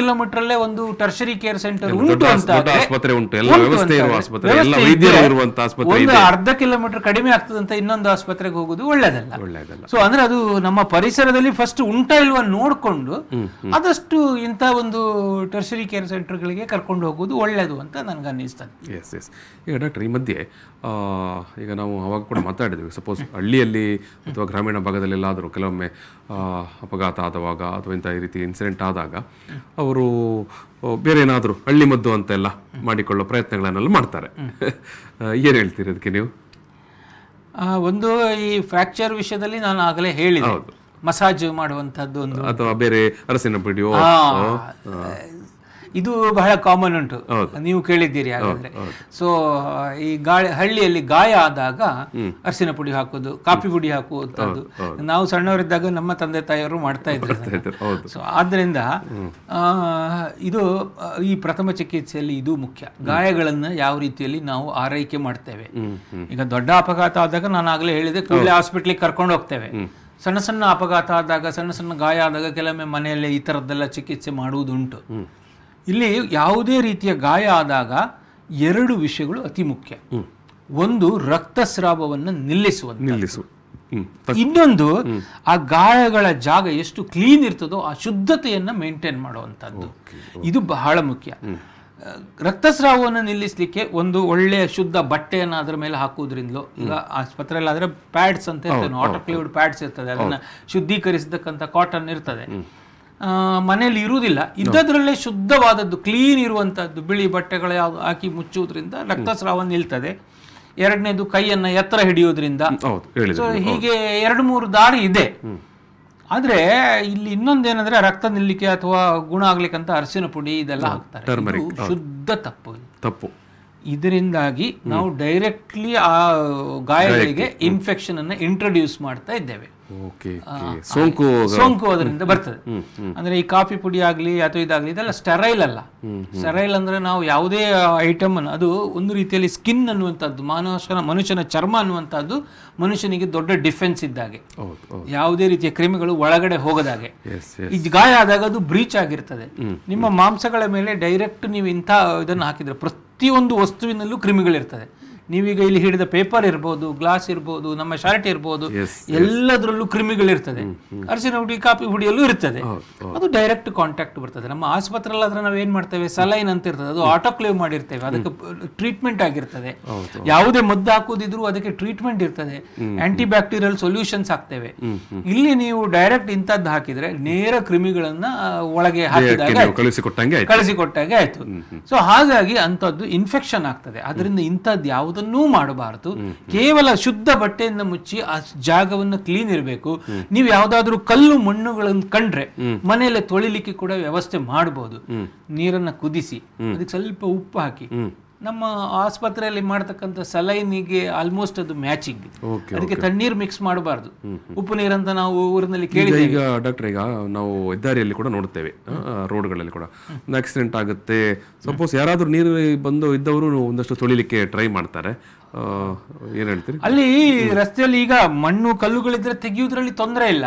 ಅಲ್ಲೇ ಒಂದು ಟರ್ಷರಿ ಕೇರ್ ಸೆಂಟರ್ ಉಂಟು ಅಂತ ಆಸ್ಪತ್ರೆ ಉಂಟು ಎಲ್ಲ ವ್ಯವಸ್ಥೆ ಇರುವ ಆಸ್ಪತ್ರೆ ಎಲ್ಲ ವೈದ್ಯರು ಇರುವಂತ ಆಸ್ಪತ್ರೆ ಒಂದು ಅರ್ಧ ಕಿಲೋಮೀಟರ್ ಕಡಿಮೆ ಆಗ್ತದೆ ಅಂತ ಇನ್ನೊಂದು ಆಸ್ಪತ್ರೆಗೆ ಹೋಗುದು ಒಳ್ಳೇದಲ್ಲ ಒಳ್ಳೇದಲ್ಲ ಸೊ ಅಂದ್ರೆ ಅದು ನಮ್ಮ ಪರಿಸರದಲ್ಲಿ ಫಸ್ಟ್ ಉಂಟಾ ಇಲ್ವಾ ನೋಡ್ಕೊಂಡು ಆದಷ್ಟು ಇಂತ ಒಂದು ಟರ್ಷರಿ ಕೇರ್ ಸೆಂಟರ್ ಗಳಿಗೆ ಕರ್ಕೊಂಡು ಹೋಗುದು ಒಳ್ಳೇದು ಅಂತ ನನಗೆ ಅನ್ನಿಸ್ತದೆ ಎಸ್ ಎಸ್ ಈಗ ಡಾಕ್ಟರ್ ಈ ಮಧ್ಯೆ ಈಗ ನಾವು ಅವಾಗ ಕೂಡ ಮಾತಾಡಿದ್ವಿ ಸಪೋಸ್ ಹಳ್ಳಿಯಲ್ಲಿ ಅಥವಾ ಗ್ರಾಮೀಣ ಎಲ್ಲಾದರೂ ಕೆಲವೊಮ್ಮೆ ಅಪಘಾತ ಆದವಾಗ ಅಥವಾ ಇಂಥ ಈ ರೀತಿ ಆಕ್ಸಿಡೆಂಟ್ ಆದಾಗ ಅವರು ಬೇರೆ ಏನಾದರೂ ಹಳ್ಳಿ ಮದ್ದು ಅಂತೆಲ್ಲ ಮಾಡಿಕೊಳ್ಳೋ ಪ್ರಯತ್ನಗಳನ್ನೆಲ್ಲ ಮಾಡ್ತಾರೆ ಏನು ಹೇಳ್ತೀರಿ ಅದಕ್ಕೆ ನೀವು ಒಂದು ಈ ಫ್ರಾಕ್ಚರ್ ವಿಷಯದಲ್ಲಿ ನಾನು ಆಗಲೇ ಹೇಳಿದೆ ಮಸಾಜ್ ಮಾಡುವಂಥದ್ದು ಒಂದು ಅಥವಾ ಬೇರೆ ಅರಸಿನ ಪಿಡಿಯೋ ಇದು ಬಹಳ ಕಾಮನ್ ಉಂಟು ನೀವು ಕೇಳಿದ್ದೀರಿ ಹಾಗಾದ್ರೆ ಸೊ ಈ ಗಾಳಿ ಹಳ್ಳಿಯಲ್ಲಿ ಗಾಯ ಆದಾಗ ಅರಸಿನ ಪುಡಿ ಹಾಕೋದು ಕಾಫಿ ಪುಡಿ ಹಾಕುವಂಥದ್ದು ನಾವು ಸಣ್ಣವರಿದ್ದಾಗ ನಮ್ಮ ತಂದೆ ತಾಯಿಯವರು ಮಾಡ್ತಾ ಇದ್ರು ಸೊ ಆದ್ರಿಂದ ಇದು ಈ ಪ್ರಥಮ ಚಿಕಿತ್ಸೆಯಲ್ಲಿ ಇದು ಮುಖ್ಯ ಗಾಯಗಳನ್ನ ಯಾವ ರೀತಿಯಲ್ಲಿ ನಾವು ಆರೈಕೆ ಮಾಡ್ತೇವೆ ಈಗ ದೊಡ್ಡ ಅಪಘಾತ ಆದಾಗ ನಾನು ಆಗಲೇ ಹೇಳಿದೆ ಕೂಡಲೇ ಹಾಸ್ಪಿಟ್ಲಿಗೆ ಕರ್ಕೊಂಡು ಹೋಗ್ತೇವೆ ಸಣ್ಣ ಸಣ್ಣ ಅಪಘಾತ ಆದಾಗ ಸಣ್ಣ ಸಣ್ಣ ಗಾಯ ಆದಾಗ ಕೆಲವೊಮ್ಮೆ ಮನೆಯಲ್ಲೇ ಈ ತರದ್ದೆಲ್ಲ ಚಿಕಿತ್ಸೆ ಮಾಡುವುದುಂಟು ಇಲ್ಲಿ ಯಾವುದೇ ರೀತಿಯ ಗಾಯ ಆದಾಗ ಎರಡು ವಿಷಯಗಳು ಅತಿ ಮುಖ್ಯ ಒಂದು ರಕ್ತಸ್ರಾವವನ್ನು ನಿಲ್ಲಿಸುವ ನಿಲ್ಲಿಸು ಇನ್ನೊಂದು ಆ ಗಾಯಗಳ ಜಾಗ ಎಷ್ಟು ಕ್ಲೀನ್ ಇರ್ತದೋ ಆ ಶುದ್ಧತೆಯನ್ನು ಮೇಂಟೈನ್ ಮಾಡುವಂಥದ್ದು ಇದು ಬಹಳ ಮುಖ್ಯ ರಕ್ತಸ್ರಾವವನ್ನು ನಿಲ್ಲಿಸಲಿಕ್ಕೆ ಒಂದು ಒಳ್ಳೆಯ ಶುದ್ಧ ಬಟ್ಟೆಯನ್ನು ಅದರ ಮೇಲೆ ಹಾಕೋದ್ರಿಂದಲೋ ಈಗ ಆದ್ರೆ ಪ್ಯಾಡ್ಸ್ ಅಂತ ಇರ್ತದೆ ಆಟೋಕ್ಲೇವ್ಡ್ ಪ್ಯಾಡ್ಸ್ ಇರ್ತದೆ ಅದನ್ನು ಶುದ್ಧೀಕರಿಸತಕ್ಕಂಥ ಕಾಟನ್ ಇರ್ತದೆ ಮನೆಯಲ್ಲಿ ಇರುವುದಿಲ್ಲ ಇದ್ದದ್ರಲ್ಲೇ ಶುದ್ಧವಾದದ್ದು ಕ್ಲೀನ್ ಇರುವಂಥದ್ದು ಬಿಳಿ ಬಟ್ಟೆಗಳ ಹಾಕಿ ಮುಚ್ಚುವುದರಿಂದ ರಕ್ತಸ್ರಾವ ನಿಲ್ತದೆ ಎರಡನೇದು ಕೈಯನ್ನು ಎತ್ತರ ಹಿಡಿಯೋದ್ರಿಂದ ಹೀಗೆ ಎರಡು ಮೂರು ದಾರಿ ಇದೆ ಆದರೆ ಇಲ್ಲಿ ಇನ್ನೊಂದೇನಂದ್ರೆ ರಕ್ತ ನಿಲ್ಲಿಕೆ ಅಥವಾ ಗುಣ ಆಗ್ಲಿಕ್ಕಂತ ಅರಸಿನ ಪುಡಿ ಇದೆಲ್ಲ ಹಾಕ್ತಾರೆ ಶುದ್ಧ ತಪ್ಪು ತಪ್ಪು ಇದರಿಂದಾಗಿ ನಾವು ಡೈರೆಕ್ಟ್ಲಿ ಆ ಗಾಯಗಳಿಗೆ ಇನ್ಫೆಕ್ಷನ್ ಅನ್ನು ಇಂಟ್ರೊಡ್ಯೂಸ್ ಮಾಡ್ತಾ ಇದ್ದೇವೆ ಸೋಂಕು ಸೋಂಕು ಅದರಿಂದ ಬರ್ತದೆ ಅಂದ್ರೆ ಈ ಕಾಫಿ ಪುಡಿ ಆಗಲಿ ಅಥವಾ ಇದಾಗ್ಲಿ ಇದೆಲ್ಲ ಸ್ಟೆರೈಲ್ ಅಲ್ಲ ಸ್ಟೆರೈಲ್ ಅಂದ್ರೆ ನಾವು ಯಾವುದೇ ಐಟಮ್ ಅನ್ನು ಅದು ಒಂದು ರೀತಿಯಲ್ಲಿ ಸ್ಕಿನ್ ಅನ್ನುವಂಥದ್ದು ಮನುಷ್ಯನ ಮನುಷ್ಯನ ಚರ್ಮ ಅನ್ನುವಂಥದ್ದು ಮನುಷ್ಯನಿಗೆ ದೊಡ್ಡ ಡಿಫೆನ್ಸ್ ಇದ್ದಾಗೆ ಯಾವುದೇ ರೀತಿಯ ಕ್ರಿಮಿಗಳು ಒಳಗಡೆ ಹೋಗದಾಗೆ ಈ ಗಾಯ ಆದಾಗ ಅದು ಬ್ರೀಚ್ ಆಗಿರ್ತದೆ ನಿಮ್ಮ ಮಾಂಸಗಳ ಮೇಲೆ ಡೈರೆಕ್ಟ್ ನೀವು ಇಂಥ ಇದನ್ನು ಹಾಕಿದ್ರೆ ಪ್ರತಿಯೊಂದು ವಸ್ತುವಿನಲ್ಲೂ ಕ್ರಿಮಿಗಳಿರ್ತದೆ ನೀವೀಗ ಇಲ್ಲಿ ಹಿಡಿದ ಪೇಪರ್ ಇರ್ಬೋದು ಗ್ಲಾಸ್ ಇರ್ಬೋದು ನಮ್ಮ ಶರ್ಟ್ ಇರ್ಬೋದು ಎಲ್ಲದರಲ್ಲೂ ಕ್ರಿಮಿಗಳಿರ್ತದೆ ಅರಸಿನ ಹುಡಿ ಕಾಪಿ ಹುಡಿಯಲ್ಲೂ ಇರ್ತದೆ ಅದು ಡೈರೆಕ್ಟ್ ಕಾಂಟ್ಯಾಕ್ಟ್ ಬರ್ತದೆ ನಮ್ಮ ಆಸ್ಪತ್ರೆಯಲ್ಲಿ ಆದ್ರೆ ನಾವು ಏನ್ ಮಾಡ್ತೇವೆ ಸಲೈನ್ ಅಂತ ಇರ್ತದೆ ಅದು ಆಟೋಕ್ಲೇವ್ ಮಾಡಿರ್ತೇವೆ ಅದಕ್ಕೆ ಟ್ರೀಟ್ಮೆಂಟ್ ಆಗಿರ್ತದೆ ಯಾವುದೇ ಮದ್ದು ಹಾಕುದಿದ್ರು ಅದಕ್ಕೆ ಟ್ರೀಟ್ಮೆಂಟ್ ಇರ್ತದೆ ಆಂಟಿ ಬ್ಯಾಕ್ಟೀರಿಯಲ್ ಸೊಲ್ಯೂಷನ್ಸ್ ಹಾಕ್ತೇವೆ ಇಲ್ಲಿ ನೀವು ಡೈರೆಕ್ಟ್ ಇಂಥದ್ದು ಹಾಕಿದ್ರೆ ನೇರ ಕ್ರಿಮಿಗಳನ್ನ ಒಳಗೆ ಹಾಕಿದಾಗ ಕಳಿಸಿಕೊಟ್ಟಂಗೆ ಆಯ್ತು ಸೊ ಹಾಗಾಗಿ ಅಂತದ್ದು ಇನ್ಫೆಕ್ಷನ್ ಆಗ್ತದೆ ಅದರಿಂದ ಇಂಥದ್ದು ಯಾವುದು ಯಾವುದನ್ನೂ ಮಾಡಬಾರದು ಕೇವಲ ಶುದ್ಧ ಬಟ್ಟೆಯಿಂದ ಮುಚ್ಚಿ ಆ ಜಾಗವನ್ನು ಕ್ಲೀನ್ ಇರಬೇಕು ನೀವು ಯಾವ್ದಾದ್ರು ಕಲ್ಲು ಮಣ್ಣುಗಳನ್ನು ಕಂಡ್ರೆ ಮನೆಯಲ್ಲೇ ತೊಳಿಲಿಕ್ಕೆ ಕೂಡ ವ್ಯವಸ್ಥೆ ಮಾಡಬಹುದು ನೀರನ್ನ ಕುದಿಸಿ ಅದಕ್ಕೆ ಸ್ವಲ್ಪ ಉಪ್ಪು ಹಾಕಿ ನಮ್ಮ ಆಸ್ಪತ್ರೆಯಲ್ಲಿ ಮಾಡ್ತಕ್ಕಂಥ ಸಲೈನಿಗೆ ಆಲ್ಮೋಸ್ಟ್ ಅದು ಮ್ಯಾಚಿಂಗ್ ಅದಕ್ಕೆ ತಣ್ಣೀರು ಮಿಕ್ಸ್ ಮಾಡಬಾರ್ದು ಉಪ್ಪು ನೀರಂತ ನಾವು ಊರಿನಲ್ಲಿ ಕೇಳಿದ್ವಿ ಈಗ ಡಾಕ್ಟರ್ ಈಗ ನಾವು ಹೆದ್ದಾರಿಯಲ್ಲಿ ಕೂಡ ನೋಡುತ್ತೇವೆ ರೋಡ್ಗಳಲ್ಲಿ ಕೂಡ ಆಕ್ಸಿಡೆಂಟ್ ಆಗುತ್ತೆ ಸಪೋಸ್ ಯಾರಾದರೂ ನೀರು ಬಂದು ಇದ್ದವರು ಒಂದಷ್ಟು ತೊಳಿಲಿಕ್ಕೆ ಟ್ರೈ ಮಾಡ್ತಾರೆ ಏನ್ ಹೇಳ್ತೀರಿ ಅಲ್ಲಿ ರಸ್ತೆಯಲ್ಲಿ ಈಗ ಮಣ್ಣು ಕಲ್ಲುಗಳಿದ್ರೆ ತೆಗೆಯುವುದರಲ್ಲಿ ತೊಂದರೆ ಇಲ್ಲ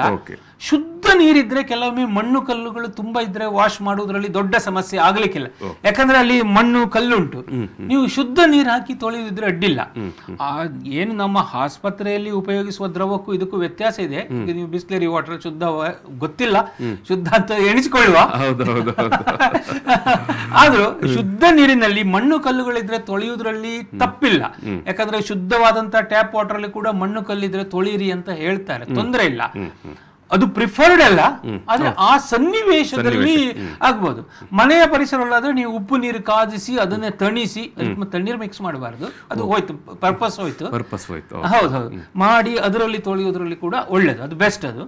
ಶುದ್ಧ ನೀರಿದ್ರೆ ಕೆಲವೊಮ್ಮೆ ಮಣ್ಣು ಕಲ್ಲುಗಳು ತುಂಬಾ ಇದ್ರೆ ವಾಶ್ ಮಾಡುವುದರಲ್ಲಿ ದೊಡ್ಡ ಸಮಸ್ಯೆ ಆಗ್ಲಿಕ್ಕಿಲ್ಲ ಯಾಕಂದ್ರೆ ಅಲ್ಲಿ ಮಣ್ಣು ಕಲ್ಲುಂಟು ನೀವು ಶುದ್ಧ ನೀರು ಹಾಕಿ ತೊಳೆಯುವುದ್ರೆ ಅಡ್ಡಿಲ್ಲ ಏನು ನಮ್ಮ ಆಸ್ಪತ್ರೆಯಲ್ಲಿ ಉಪಯೋಗಿಸುವ ದ್ರವಕ್ಕೂ ಇದಕ್ಕೂ ವ್ಯತ್ಯಾಸ ಇದೆ ನೀವು ಬಿಸ್ಲೇರಿ ವಾಟರ್ ಶುದ್ಧ ಗೊತ್ತಿಲ್ಲ ಶುದ್ಧ ಅಂತ ಎಣಿಸಿಕೊಳ್ಳುವ ಆದ್ರೂ ಶುದ್ಧ ನೀರಿನಲ್ಲಿ ಮಣ್ಣು ಕಲ್ಲುಗಳಿದ್ರೆ ತೊಳೆಯುವುದರಲ್ಲಿ ತಪ್ಪಿಲ್ಲ ಯಾಕಂದ್ರೆ ಶುದ್ಧವಾದಂತಹ ಟ್ಯಾಪ್ ವಾಟರ್ ಅಲ್ಲಿ ಕೂಡ ಮಣ್ಣು ಕಲ್ಲಿದ್ರೆ ತೊಳೆಯಿರಿ ಅಂತ ಹೇಳ್ತಾರೆ ತೊಂದರೆ ಇಲ್ಲ ಅದು ಪ್ರಿಫರ್ಡ್ ಅಲ್ಲ ಆದ್ರೆ ಆ ಸನ್ನಿವೇಶದಲ್ಲಿ ಆಗ್ಬಹುದು ಮನೆಯ ಒಳ್ಳಾದ್ರೆ ನೀವು ಉಪ್ಪು ನೀರು ಕಾದಿಸಿ ಅದನ್ನ ತಣಿಸಿ ತಣ್ಣೀರು ಮಿಕ್ಸ್ ಮಾಡಬಾರದು ಅದು ಹೋಯ್ತು ಪರ್ಪಸ್ ಹೋಯ್ತು ಪರ್ಪಸ್ ಹೋಯ್ತು ಹೌದೌದು ಮಾಡಿ ಅದರಲ್ಲಿ ತೊಳೆಯೋದ್ರಲ್ಲಿ ಕೂಡ ಒಳ್ಳೇದು ಅದು ಬೆಸ್ಟ್ ಅದು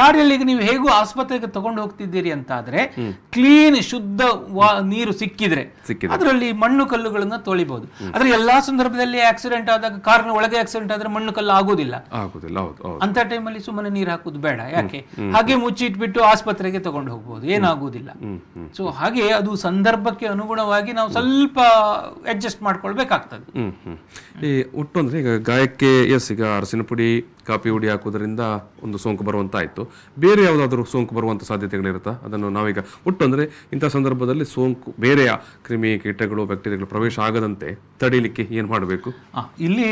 ದಾರಿಯಲ್ಲಿ ನೀವು ಹೇಗೂ ಆಸ್ಪತ್ರೆಗೆ ತಗೊಂಡು ಹೋಗ್ತಿದ್ದೀರಿ ಅಂತ ಆದ್ರೆ ಕ್ಲೀನ್ ಶುದ್ಧ ನೀರು ಸಿಕ್ಕಿದ್ರೆ ಅದರಲ್ಲಿ ಮಣ್ಣು ಕಲ್ಲುಗಳನ್ನ ತೊಳಿಬಹುದು ಆದ್ರೆ ಎಲ್ಲಾ ಸಂದರ್ಭದಲ್ಲಿ ಆಕ್ಸಿಡೆಂಟ್ ಆದಾಗ ಕಾರ್ನ ಒಳಗೆ ಆಕ್ಸಿಡೆಂಟ್ ಆದ್ರೆ ಮಣ್ಣು ಕಲ್ಲು ಆಗುದಿಲ್ಲ ಆಗೋದಿಲ್ಲ ಅಂತ ಟೈಮಲ್ಲಿ ಸುಮ್ಮನೆ ನೀರು ಹಾಕೋದು ಬೇಡ ಯಾಕೆ ಹಾಗೆ ಮುಚ್ಚಿಟ್ಬಿಟ್ಟು ಆಸ್ಪತ್ರೆಗೆ ತಗೊಂಡು ಹೋಗ್ಬೋದು ಏನಾಗುವುದಿಲ್ಲ ಸೊ ಹಾಗೆ ಅದು ಸಂದರ್ಭಕ್ಕೆ ಅನುಗುಣವಾಗಿ ನಾವು ಸ್ವಲ್ಪ ಅಡ್ಜಸ್ಟ್ ಮಾಡ್ಕೊಳ್ಬೇಕಾಗ್ತದೆ ಈಗ ಗಾಯಕ್ಕೆ ಎಸ್ ಈಗ ಅರಸಿನ ಪುಡಿ ಕಾಪಿ ಹುಡಿ ಹಾಕೋದ್ರಿಂದ ಒಂದು ಸೋಂಕು ಬರುವಂತಾಯ್ತು ಬೇರೆ ಯಾವುದಾದ್ರೂ ಸೋಂಕು ಬರುವಂಥ ಸಾಧ್ಯತೆಗಳಿರುತ್ತಾ ಅದನ್ನು ನಾವೀಗ ಒಟ್ಟು ಅಂದರೆ ಇಂಥ ಸಂದರ್ಭದಲ್ಲಿ ಸೋಂಕು ಬೇರೆಯ ಕ್ರಿಮಿ ಕೀಟಗಳು ಬ್ಯಾಕ್ಟೀರಿಯಾಗಳು ಪ್ರವೇಶ ಆಗದಂತೆ ತಡೀಲಿಕ್ಕೆ ಏನು ಮಾಡಬೇಕು ಇಲ್ಲಿ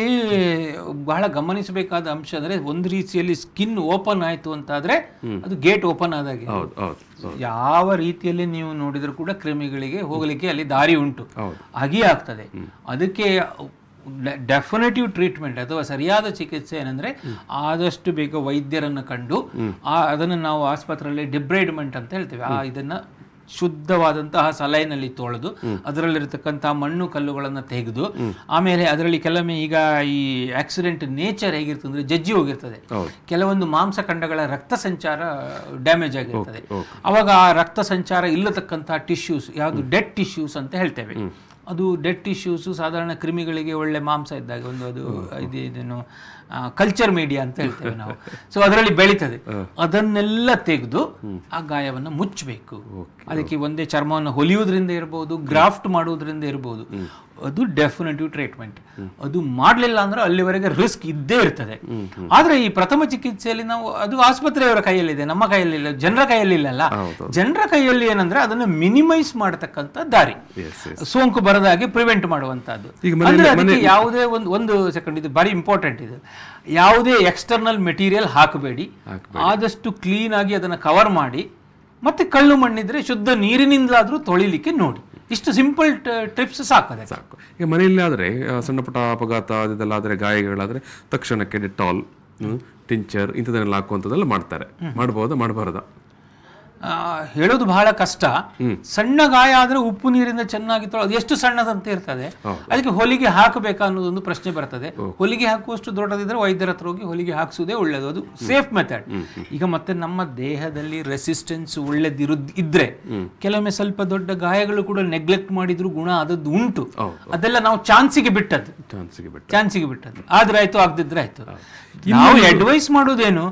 ಬಹಳ ಗಮನಿಸಬೇಕಾದ ಅಂಶ ಅಂದರೆ ಒಂದು ರೀತಿಯಲ್ಲಿ ಸ್ಕಿನ್ ಓಪನ್ ಆಯಿತು ಅಂತಾದ್ರೆ ಅದು ಗೇಟ್ ಓಪನ್ ಆದಾಗೆ ಹೌದು ಹೌದು ಯಾವ ರೀತಿಯಲ್ಲಿ ನೀವು ನೋಡಿದರೂ ಕೂಡ ಕ್ರಿಮಿಗಳಿಗೆ ಹೋಗಲಿಕ್ಕೆ ಅಲ್ಲಿ ದಾರಿ ಉಂಟು ಆಗಿಯೇ ಆಗ್ತದೆ ಅದಕ್ಕೆ ಡೆಫಿನೆಟಿವ್ ಟ್ರೀಟ್ಮೆಂಟ್ ಅಥವಾ ಸರಿಯಾದ ಚಿಕಿತ್ಸೆ ಏನಂದ್ರೆ ಆದಷ್ಟು ಬೇಗ ವೈದ್ಯರನ್ನು ಕಂಡು ಆ ಅದನ್ನು ನಾವು ಆಸ್ಪತ್ರೆಯಲ್ಲಿ ಡಿಬ್ರೈಡ್ಮೆಂಟ್ ಅಂತ ಹೇಳ್ತೇವೆ ಆ ಇದನ್ನ ಶುದ್ಧವಾದಂತಹ ಸಲೈನಲ್ಲಿ ತೊಳೆದು ಅದರಲ್ಲಿರತಕ್ಕಂತಹ ಮಣ್ಣು ಕಲ್ಲುಗಳನ್ನು ತೆಗೆದು ಆಮೇಲೆ ಅದರಲ್ಲಿ ಕೆಲವೊಮ್ಮೆ ಈಗ ಈ ಆಕ್ಸಿಡೆಂಟ್ ನೇಚರ್ ಹೇಗಿರ್ತದೆ ಅಂದ್ರೆ ಜಜ್ಜಿ ಹೋಗಿರ್ತದೆ ಕೆಲವೊಂದು ಮಾಂಸಖಂಡಗಳ ರಕ್ತ ಸಂಚಾರ ಡ್ಯಾಮೇಜ್ ಆಗಿರ್ತದೆ ಅವಾಗ ಆ ರಕ್ತ ಸಂಚಾರ ಇಲ್ಲತಕ್ಕಂತಹ ಟಿಶ್ಯೂಸ್ ಯಾವುದು ಡೆಡ್ ಟಿಶ್ಯೂಸ್ ಅಂತ ಹೇಳ್ತೇವೆ ಅದು ಡೆಡ್ ಟಿಶ್ಯೂಸು ಸಾಧಾರಣ ಕ್ರಿಮಿಗಳಿಗೆ ಒಳ್ಳೆ ಮಾಂಸ ಇದ್ದಾಗ ಒಂದು ಅದು ಇದೇನು ಕಲ್ಚರ್ ಮೀಡಿಯಾ ಅಂತ ಹೇಳ್ತೇವೆ ನಾವು ಸೊ ಅದರಲ್ಲಿ ಬೆಳೀತದೆ ಅದನ್ನೆಲ್ಲ ತೆಗೆದು ಆ ಗಾಯವನ್ನು ಮುಚ್ಚಬೇಕು ಅದಕ್ಕೆ ಒಂದೇ ಚರ್ಮವನ್ನು ಹೊಲಿಯೋದ್ರಿಂದ ಇರ್ಬೋದು ಗ್ರಾಫ್ಟ್ ಮಾಡುವುದರಿಂದ ಇರ್ಬೋದು ಅದು ಡೆಫಿನೆಟಿವ್ ಟ್ರೀಟ್ಮೆಂಟ್ ಅದು ಮಾಡಲಿಲ್ಲ ಅಂದ್ರೆ ಅಲ್ಲಿವರೆಗೆ ರಿಸ್ಕ್ ಇದ್ದೇ ಇರ್ತದೆ ಆದ್ರೆ ಈ ಪ್ರಥಮ ಚಿಕಿತ್ಸೆಯಲ್ಲಿ ನಾವು ಅದು ಆಸ್ಪತ್ರೆಯವರ ಕೈಯಲ್ಲಿದೆ ನಮ್ಮ ಕೈಯಲ್ಲಿ ಇಲ್ಲ ಜನರ ಕೈಯಲ್ಲಿ ಇಲ್ಲಲ್ಲ ಜನರ ಕೈಯಲ್ಲಿ ಏನಂದ್ರೆ ಅದನ್ನು ಮಿನಿಮೈಸ್ ಮಾಡತಕ್ಕಂಥ ದಾರಿ ಸೋಂಕು ಬರದಾಗಿ ಪ್ರಿವೆಂಟ್ ಮಾಡುವಂತಹದ್ದು ಅಂದ್ರೆ ಅದಕ್ಕೆ ಯಾವುದೇ ಒಂದು ಒಂದು ಸೆಕೆಂಡ್ ಇದು ಬಾರಿ ಇಂಪಾರ್ಟೆಂಟ್ ಇದು ಯಾವುದೇ ಎಕ್ಸ್ಟರ್ನಲ್ ಮೆಟೀರಿಯಲ್ ಹಾಕಬೇಡಿ ಆದಷ್ಟು ಕ್ಲೀನ್ ಆಗಿ ಅದನ್ನು ಕವರ್ ಮಾಡಿ ಮತ್ತೆ ಕಳ್ಳು ಮಣ್ಣಿದ್ರೆ ಶುದ್ಧ ನೀರಿನಿಂದಲಾದರೂ ತೊಳಿಲಿಕ್ಕೆ ನೋಡಿ ಇಷ್ಟು ಸಿಂಪಲ್ ಟ್ರಿಪ್ಸ್ ಸಾಕು ಸಾಕು ಈಗ ಮನೆಯಲ್ಲಿ ಆದರೆ ಸಣ್ಣ ಪುಟ್ಟ ಅಪಘಾತ ಅದೆಲ್ಲ ಆದರೆ ಗಾಯಗಳಾದರೆ ತಕ್ಷಣಕ್ಕೆ ಡೆಟಾಲ್ ಟಿಂಚರ್ ಇಂಥದ್ದನ್ನೆಲ್ಲ ಹಾಕುವಂಥದ್ದೆಲ್ಲ ಮಾಡ್ತಾರೆ ಮಾಡ್ಬೋದಾ ಮಾಡಬಾರ್ದಾ ಹೇಳೋದು ಬಹಳ ಕಷ್ಟ ಸಣ್ಣ ಗಾಯ ಆದ್ರೆ ಉಪ್ಪು ನೀರಿಂದ ಚೆನ್ನಾಗಿ ತೊಳೆದು ಎಷ್ಟು ಸಣ್ಣದಂತೆ ಇರ್ತದೆ ಅದಕ್ಕೆ ಹೊಲಿಗೆ ಹಾಕಬೇಕಾ ಅನ್ನೋದೊಂದು ಪ್ರಶ್ನೆ ಬರ್ತದೆ ಹೊಲಿಗೆ ಹಾಕುವಷ್ಟು ದೊಡ್ಡದಿದ್ರೆ ವೈದ್ಯರ ಹತ್ರ ಹೋಗಿ ಹೊಲಿಗೆ ಹಾಕಿಸೋದೇ ಒಳ್ಳೇದು ಅದು ಸೇಫ್ ಮೆಥಡ್ ಈಗ ಮತ್ತೆ ನಮ್ಮ ದೇಹದಲ್ಲಿ ರೆಸಿಸ್ಟೆನ್ಸ್ ಒಳ್ಳೇದಿರುದ್ ಇದ್ರೆ ಕೆಲವೊಮ್ಮೆ ಸ್ವಲ್ಪ ದೊಡ್ಡ ಗಾಯಗಳು ಕೂಡ ನೆಗ್ಲೆಕ್ಟ್ ಮಾಡಿದ್ರು ಗುಣ ಆದದ್ದು ಉಂಟು ಅದೆಲ್ಲ ನಾವು ಚಾನ್ಸಿಗೆ ಬಿಟ್ಟದ್ದು ಚಾನ್ಸಿಗೆ ಬಿಟ್ಟದ್ದು ಆದ್ರೆ ಆಯ್ತು ಆಗದಿದ್ರೆ ಆಯ್ತು ನಾವು ಅಡ್ವೈಸ್ ಮಾಡೋದೇನು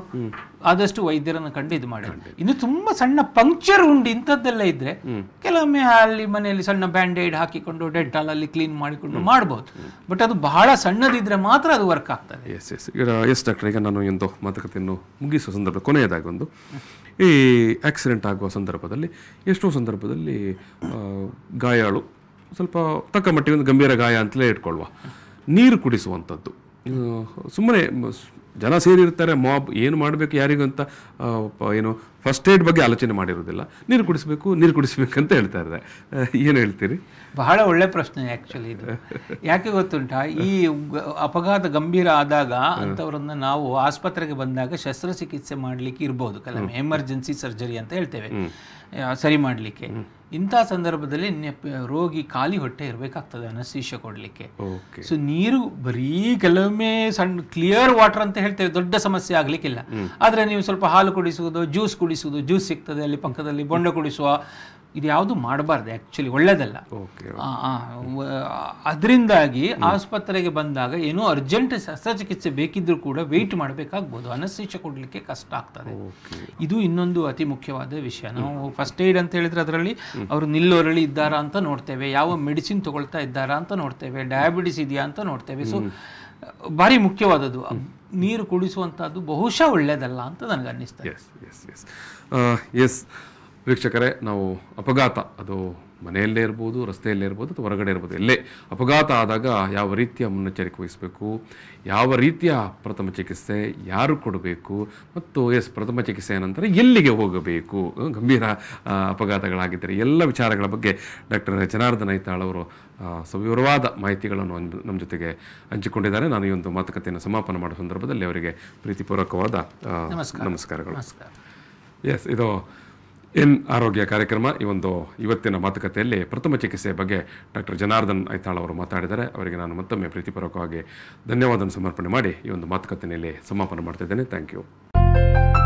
ಆದಷ್ಟು ವೈದ್ಯರನ್ನು ಕಂಡು ಇದು ಮಾಡಿ ಇನ್ನು ತುಂಬಾ ಸಣ್ಣ ಪಂಕ್ಚರ್ ಉಂಡು ಇಂಥದ್ದೆಲ್ಲ ಇದ್ರೆ ಕೆಲವೊಮ್ಮೆ ಅಲ್ಲಿ ಮನೆಯಲ್ಲಿ ಸಣ್ಣ ಬ್ಯಾಂಡೇಡ್ ಹಾಕಿಕೊಂಡು ಡೆಂಟಲ್ ಅಲ್ಲಿ ಕ್ಲೀನ್ ಮಾಡಿಕೊಂಡು ಮಾಡಬಹುದು ಬಟ್ ಅದು ಬಹಳ ಸಣ್ಣದಿದ್ರೆ ಮಾತ್ರ ಅದು ವರ್ಕ್ ಆಗ್ತದೆ ಎಸ್ ಎಸ್ ಎಸ್ ಡಾಕ್ಟರ್ ಈಗ ನಾನು ಒಂದು ಮಾತುಕತೆಯನ್ನು ಮುಗಿಸುವ ಸಂದರ್ಭ ಕೊನೆಯದಾಗ ಒಂದು ಈ ಆಕ್ಸಿಡೆಂಟ್ ಆಗುವ ಸಂದರ್ಭದಲ್ಲಿ ಎಷ್ಟೋ ಸಂದರ್ಭದಲ್ಲಿ ಗಾಯಾಳು ಸ್ವಲ್ಪ ತಕ್ಕ ಮಟ್ಟಿಗೆ ಒಂದು ಗಂಭೀರ ಗಾಯ ಅಂತಲೇ ಇಟ್ಕೊಳ್ವಾ ನೀರು ಕುಡಿಸುವಂಥದ್ದು ಸುಮ್ಮನೆ ಜನ ಸೇರಿರ್ತಾರೆ ಮಾಬ್ ಏನು ಮಾಡಬೇಕು ಯಾರಿಗೂ ಅಂತ ಏನು ಫಸ್ಟ್ ಏಡ್ ಬಗ್ಗೆ ಆಲೋಚನೆ ಮಾಡಿರೋದಿಲ್ಲ ನೀರು ಕುಡಿಸ್ಬೇಕು ನೀರು ಅಂತ ಹೇಳ್ತಾ ಇದ್ದಾರೆ ಏನು ಹೇಳ್ತೀರಿ ಬಹಳ ಒಳ್ಳೆ ಪ್ರಶ್ನೆ ಆ್ಯಕ್ಚುಲಿ ಇದು ಯಾಕೆ ಗೊತ್ತುಂಟಾ ಈ ಅಪಘಾತ ಗಂಭೀರ ಆದಾಗ ಅಂಥವ್ರನ್ನ ನಾವು ಆಸ್ಪತ್ರೆಗೆ ಬಂದಾಗ ಶಸ್ತ್ರಚಿಕಿತ್ಸೆ ಮಾಡಲಿಕ್ಕೆ ಇರ್ಬೋದು ಕೆಲವೊಮ್ಮೆ ಎಮರ್ಜೆನ್ಸಿ ಸರ್ಜರಿ ಅಂತ ಹೇಳ್ತೇವೆ ಸರಿ ಮಾಡಲಿಕ್ಕೆ ಇಂಥ ಸಂದರ್ಭದಲ್ಲಿ ರೋಗಿ ಖಾಲಿ ಹೊಟ್ಟೆ ಇರಬೇಕಾಗ್ತದೆ ಅನಸ್ತೀಶ ಕೊಡಲಿಕ್ಕೆ ಸೊ ನೀರು ಬರೀ ಕೆಲವೊಮ್ಮೆ ಸಣ್ಣ ಕ್ಲಿಯರ್ ವಾಟರ್ ಅಂತ ಹೇಳ್ತೇವೆ ದೊಡ್ಡ ಸಮಸ್ಯೆ ಆಗಲಿಕ್ಕಿಲ್ಲ ಆದರೆ ನೀವು ಸ್ವಲ್ಪ ಹಾಲು ಕುಡಿಸುವುದು ಜ್ಯೂಸ್ ಕುಡಿಸುವುದು ಜ್ಯೂಸ್ ಸಿಗ್ತದೆ ಅಲ್ಲಿ ಪಂಕದಲ್ಲಿ ಬೊಂಡೆ ಕುಡಿಸುವ ಇದು ಯಾವುದು ಮಾಡಬಾರ್ದು ಆ್ಯಕ್ಚುಲಿ ಒಳ್ಳೆಯದಲ್ಲ ಅದರಿಂದಾಗಿ ಆಸ್ಪತ್ರೆಗೆ ಬಂದಾಗ ಏನೋ ಅರ್ಜೆಂಟ್ ಶಸ್ತ್ರಚಿಕಿತ್ಸೆ ಬೇಕಿದ್ದರೂ ಕೂಡ ವೆಯ್ಟ್ ಮಾಡಬೇಕಾಗ್ಬೋದು ಅನಸೀಚೆ ಕೊಡಲಿಕ್ಕೆ ಕಷ್ಟ ಆಗ್ತದೆ ಇದು ಇನ್ನೊಂದು ಅತಿ ಮುಖ್ಯವಾದ ವಿಷಯ ನಾವು ಫಸ್ಟ್ ಏಡ್ ಅಂತ ಹೇಳಿದ್ರೆ ಅದರಲ್ಲಿ ಅವರು ನಿಲ್ಲೋರಲ್ಲಿ ಇದ್ದಾರಾ ಅಂತ ನೋಡ್ತೇವೆ ಯಾವ ಮೆಡಿಸಿನ್ ತಗೊಳ್ತಾ ಇದ್ದಾರಾ ಅಂತ ನೋಡ್ತೇವೆ ಡಯಾಬಿಟಿಸ್ ಇದೆಯಾ ಅಂತ ನೋಡ್ತೇವೆ ಸೊ ಭಾರಿ ಮುಖ್ಯವಾದದ್ದು ನೀರು ಕುಡಿಸುವಂಥದ್ದು ಬಹುಶಃ ಒಳ್ಳೆಯದಲ್ಲ ಅಂತ ನನಗೆ ಅನ್ನಿಸ್ತದೆ ಎಸ್ uh, ವೀಕ್ಷಕರೇ ನಾವು ಅಪಘಾತ ಅದು ಮನೆಯಲ್ಲೇ ಇರ್ಬೋದು ರಸ್ತೆಯಲ್ಲೇ ಇರ್ಬೋದು ಅಥವಾ ಹೊರಗಡೆ ಇರ್ಬೋದು ಎಲ್ಲೇ ಅಪಘಾತ ಆದಾಗ ಯಾವ ರೀತಿಯ ಮುನ್ನೆಚ್ಚರಿಕೆ ವಹಿಸಬೇಕು ಯಾವ ರೀತಿಯ ಪ್ರಥಮ ಚಿಕಿತ್ಸೆ ಯಾರು ಕೊಡಬೇಕು ಮತ್ತು ಎಸ್ ಪ್ರಥಮ ಚಿಕಿತ್ಸೆಯ ನಂತರ ಎಲ್ಲಿಗೆ ಹೋಗಬೇಕು ಗಂಭೀರ ಅಪಘಾತಗಳಾಗಿದ್ದರೆ ಎಲ್ಲ ವಿಚಾರಗಳ ಬಗ್ಗೆ ಡಾಕ್ಟರ್ ಜನಾರ್ದನ ಐತಾಳ್ ಅವರು ಸವಿವರವಾದ ಮಾಹಿತಿಗಳನ್ನು ನಮ್ಮ ಜೊತೆಗೆ ಹಂಚಿಕೊಂಡಿದ್ದಾರೆ ನಾನು ಈ ಒಂದು ಮಾತುಕತೆಯನ್ನು ಸಮಾಪನ ಮಾಡುವ ಸಂದರ್ಭದಲ್ಲಿ ಅವರಿಗೆ ಪ್ರೀತಿಪೂರ್ವಕವಾದ ನಮಸ್ಕಾರಗಳು ಎಸ್ ಇದು ಎನ್ ಆರೋಗ್ಯ ಕಾರ್ಯಕ್ರಮ ಈ ಒಂದು ಇವತ್ತಿನ ಮಾತುಕತೆಯಲ್ಲಿ ಪ್ರಥಮ ಚಿಕಿತ್ಸೆ ಬಗ್ಗೆ ಡಾಕ್ಟರ್ ಜನಾರ್ದನ್ ಐತಾಳ್ ಅವರು ಮಾತಾಡಿದ್ದಾರೆ ಅವರಿಗೆ ನಾನು ಮತ್ತೊಮ್ಮೆ ಪ್ರೀತಿಪೂರ್ವಕವಾಗಿ ಧನ್ಯವಾದ ಸಮರ್ಪಣೆ ಮಾಡಿ ಈ ಒಂದು ಮಾತುಕತೆಯಲ್ಲಿ ಸಮಾಪನ ಮಾಡ್ತಿದ್ದೇನೆ ಥ್ಯಾಂಕ್ ಯು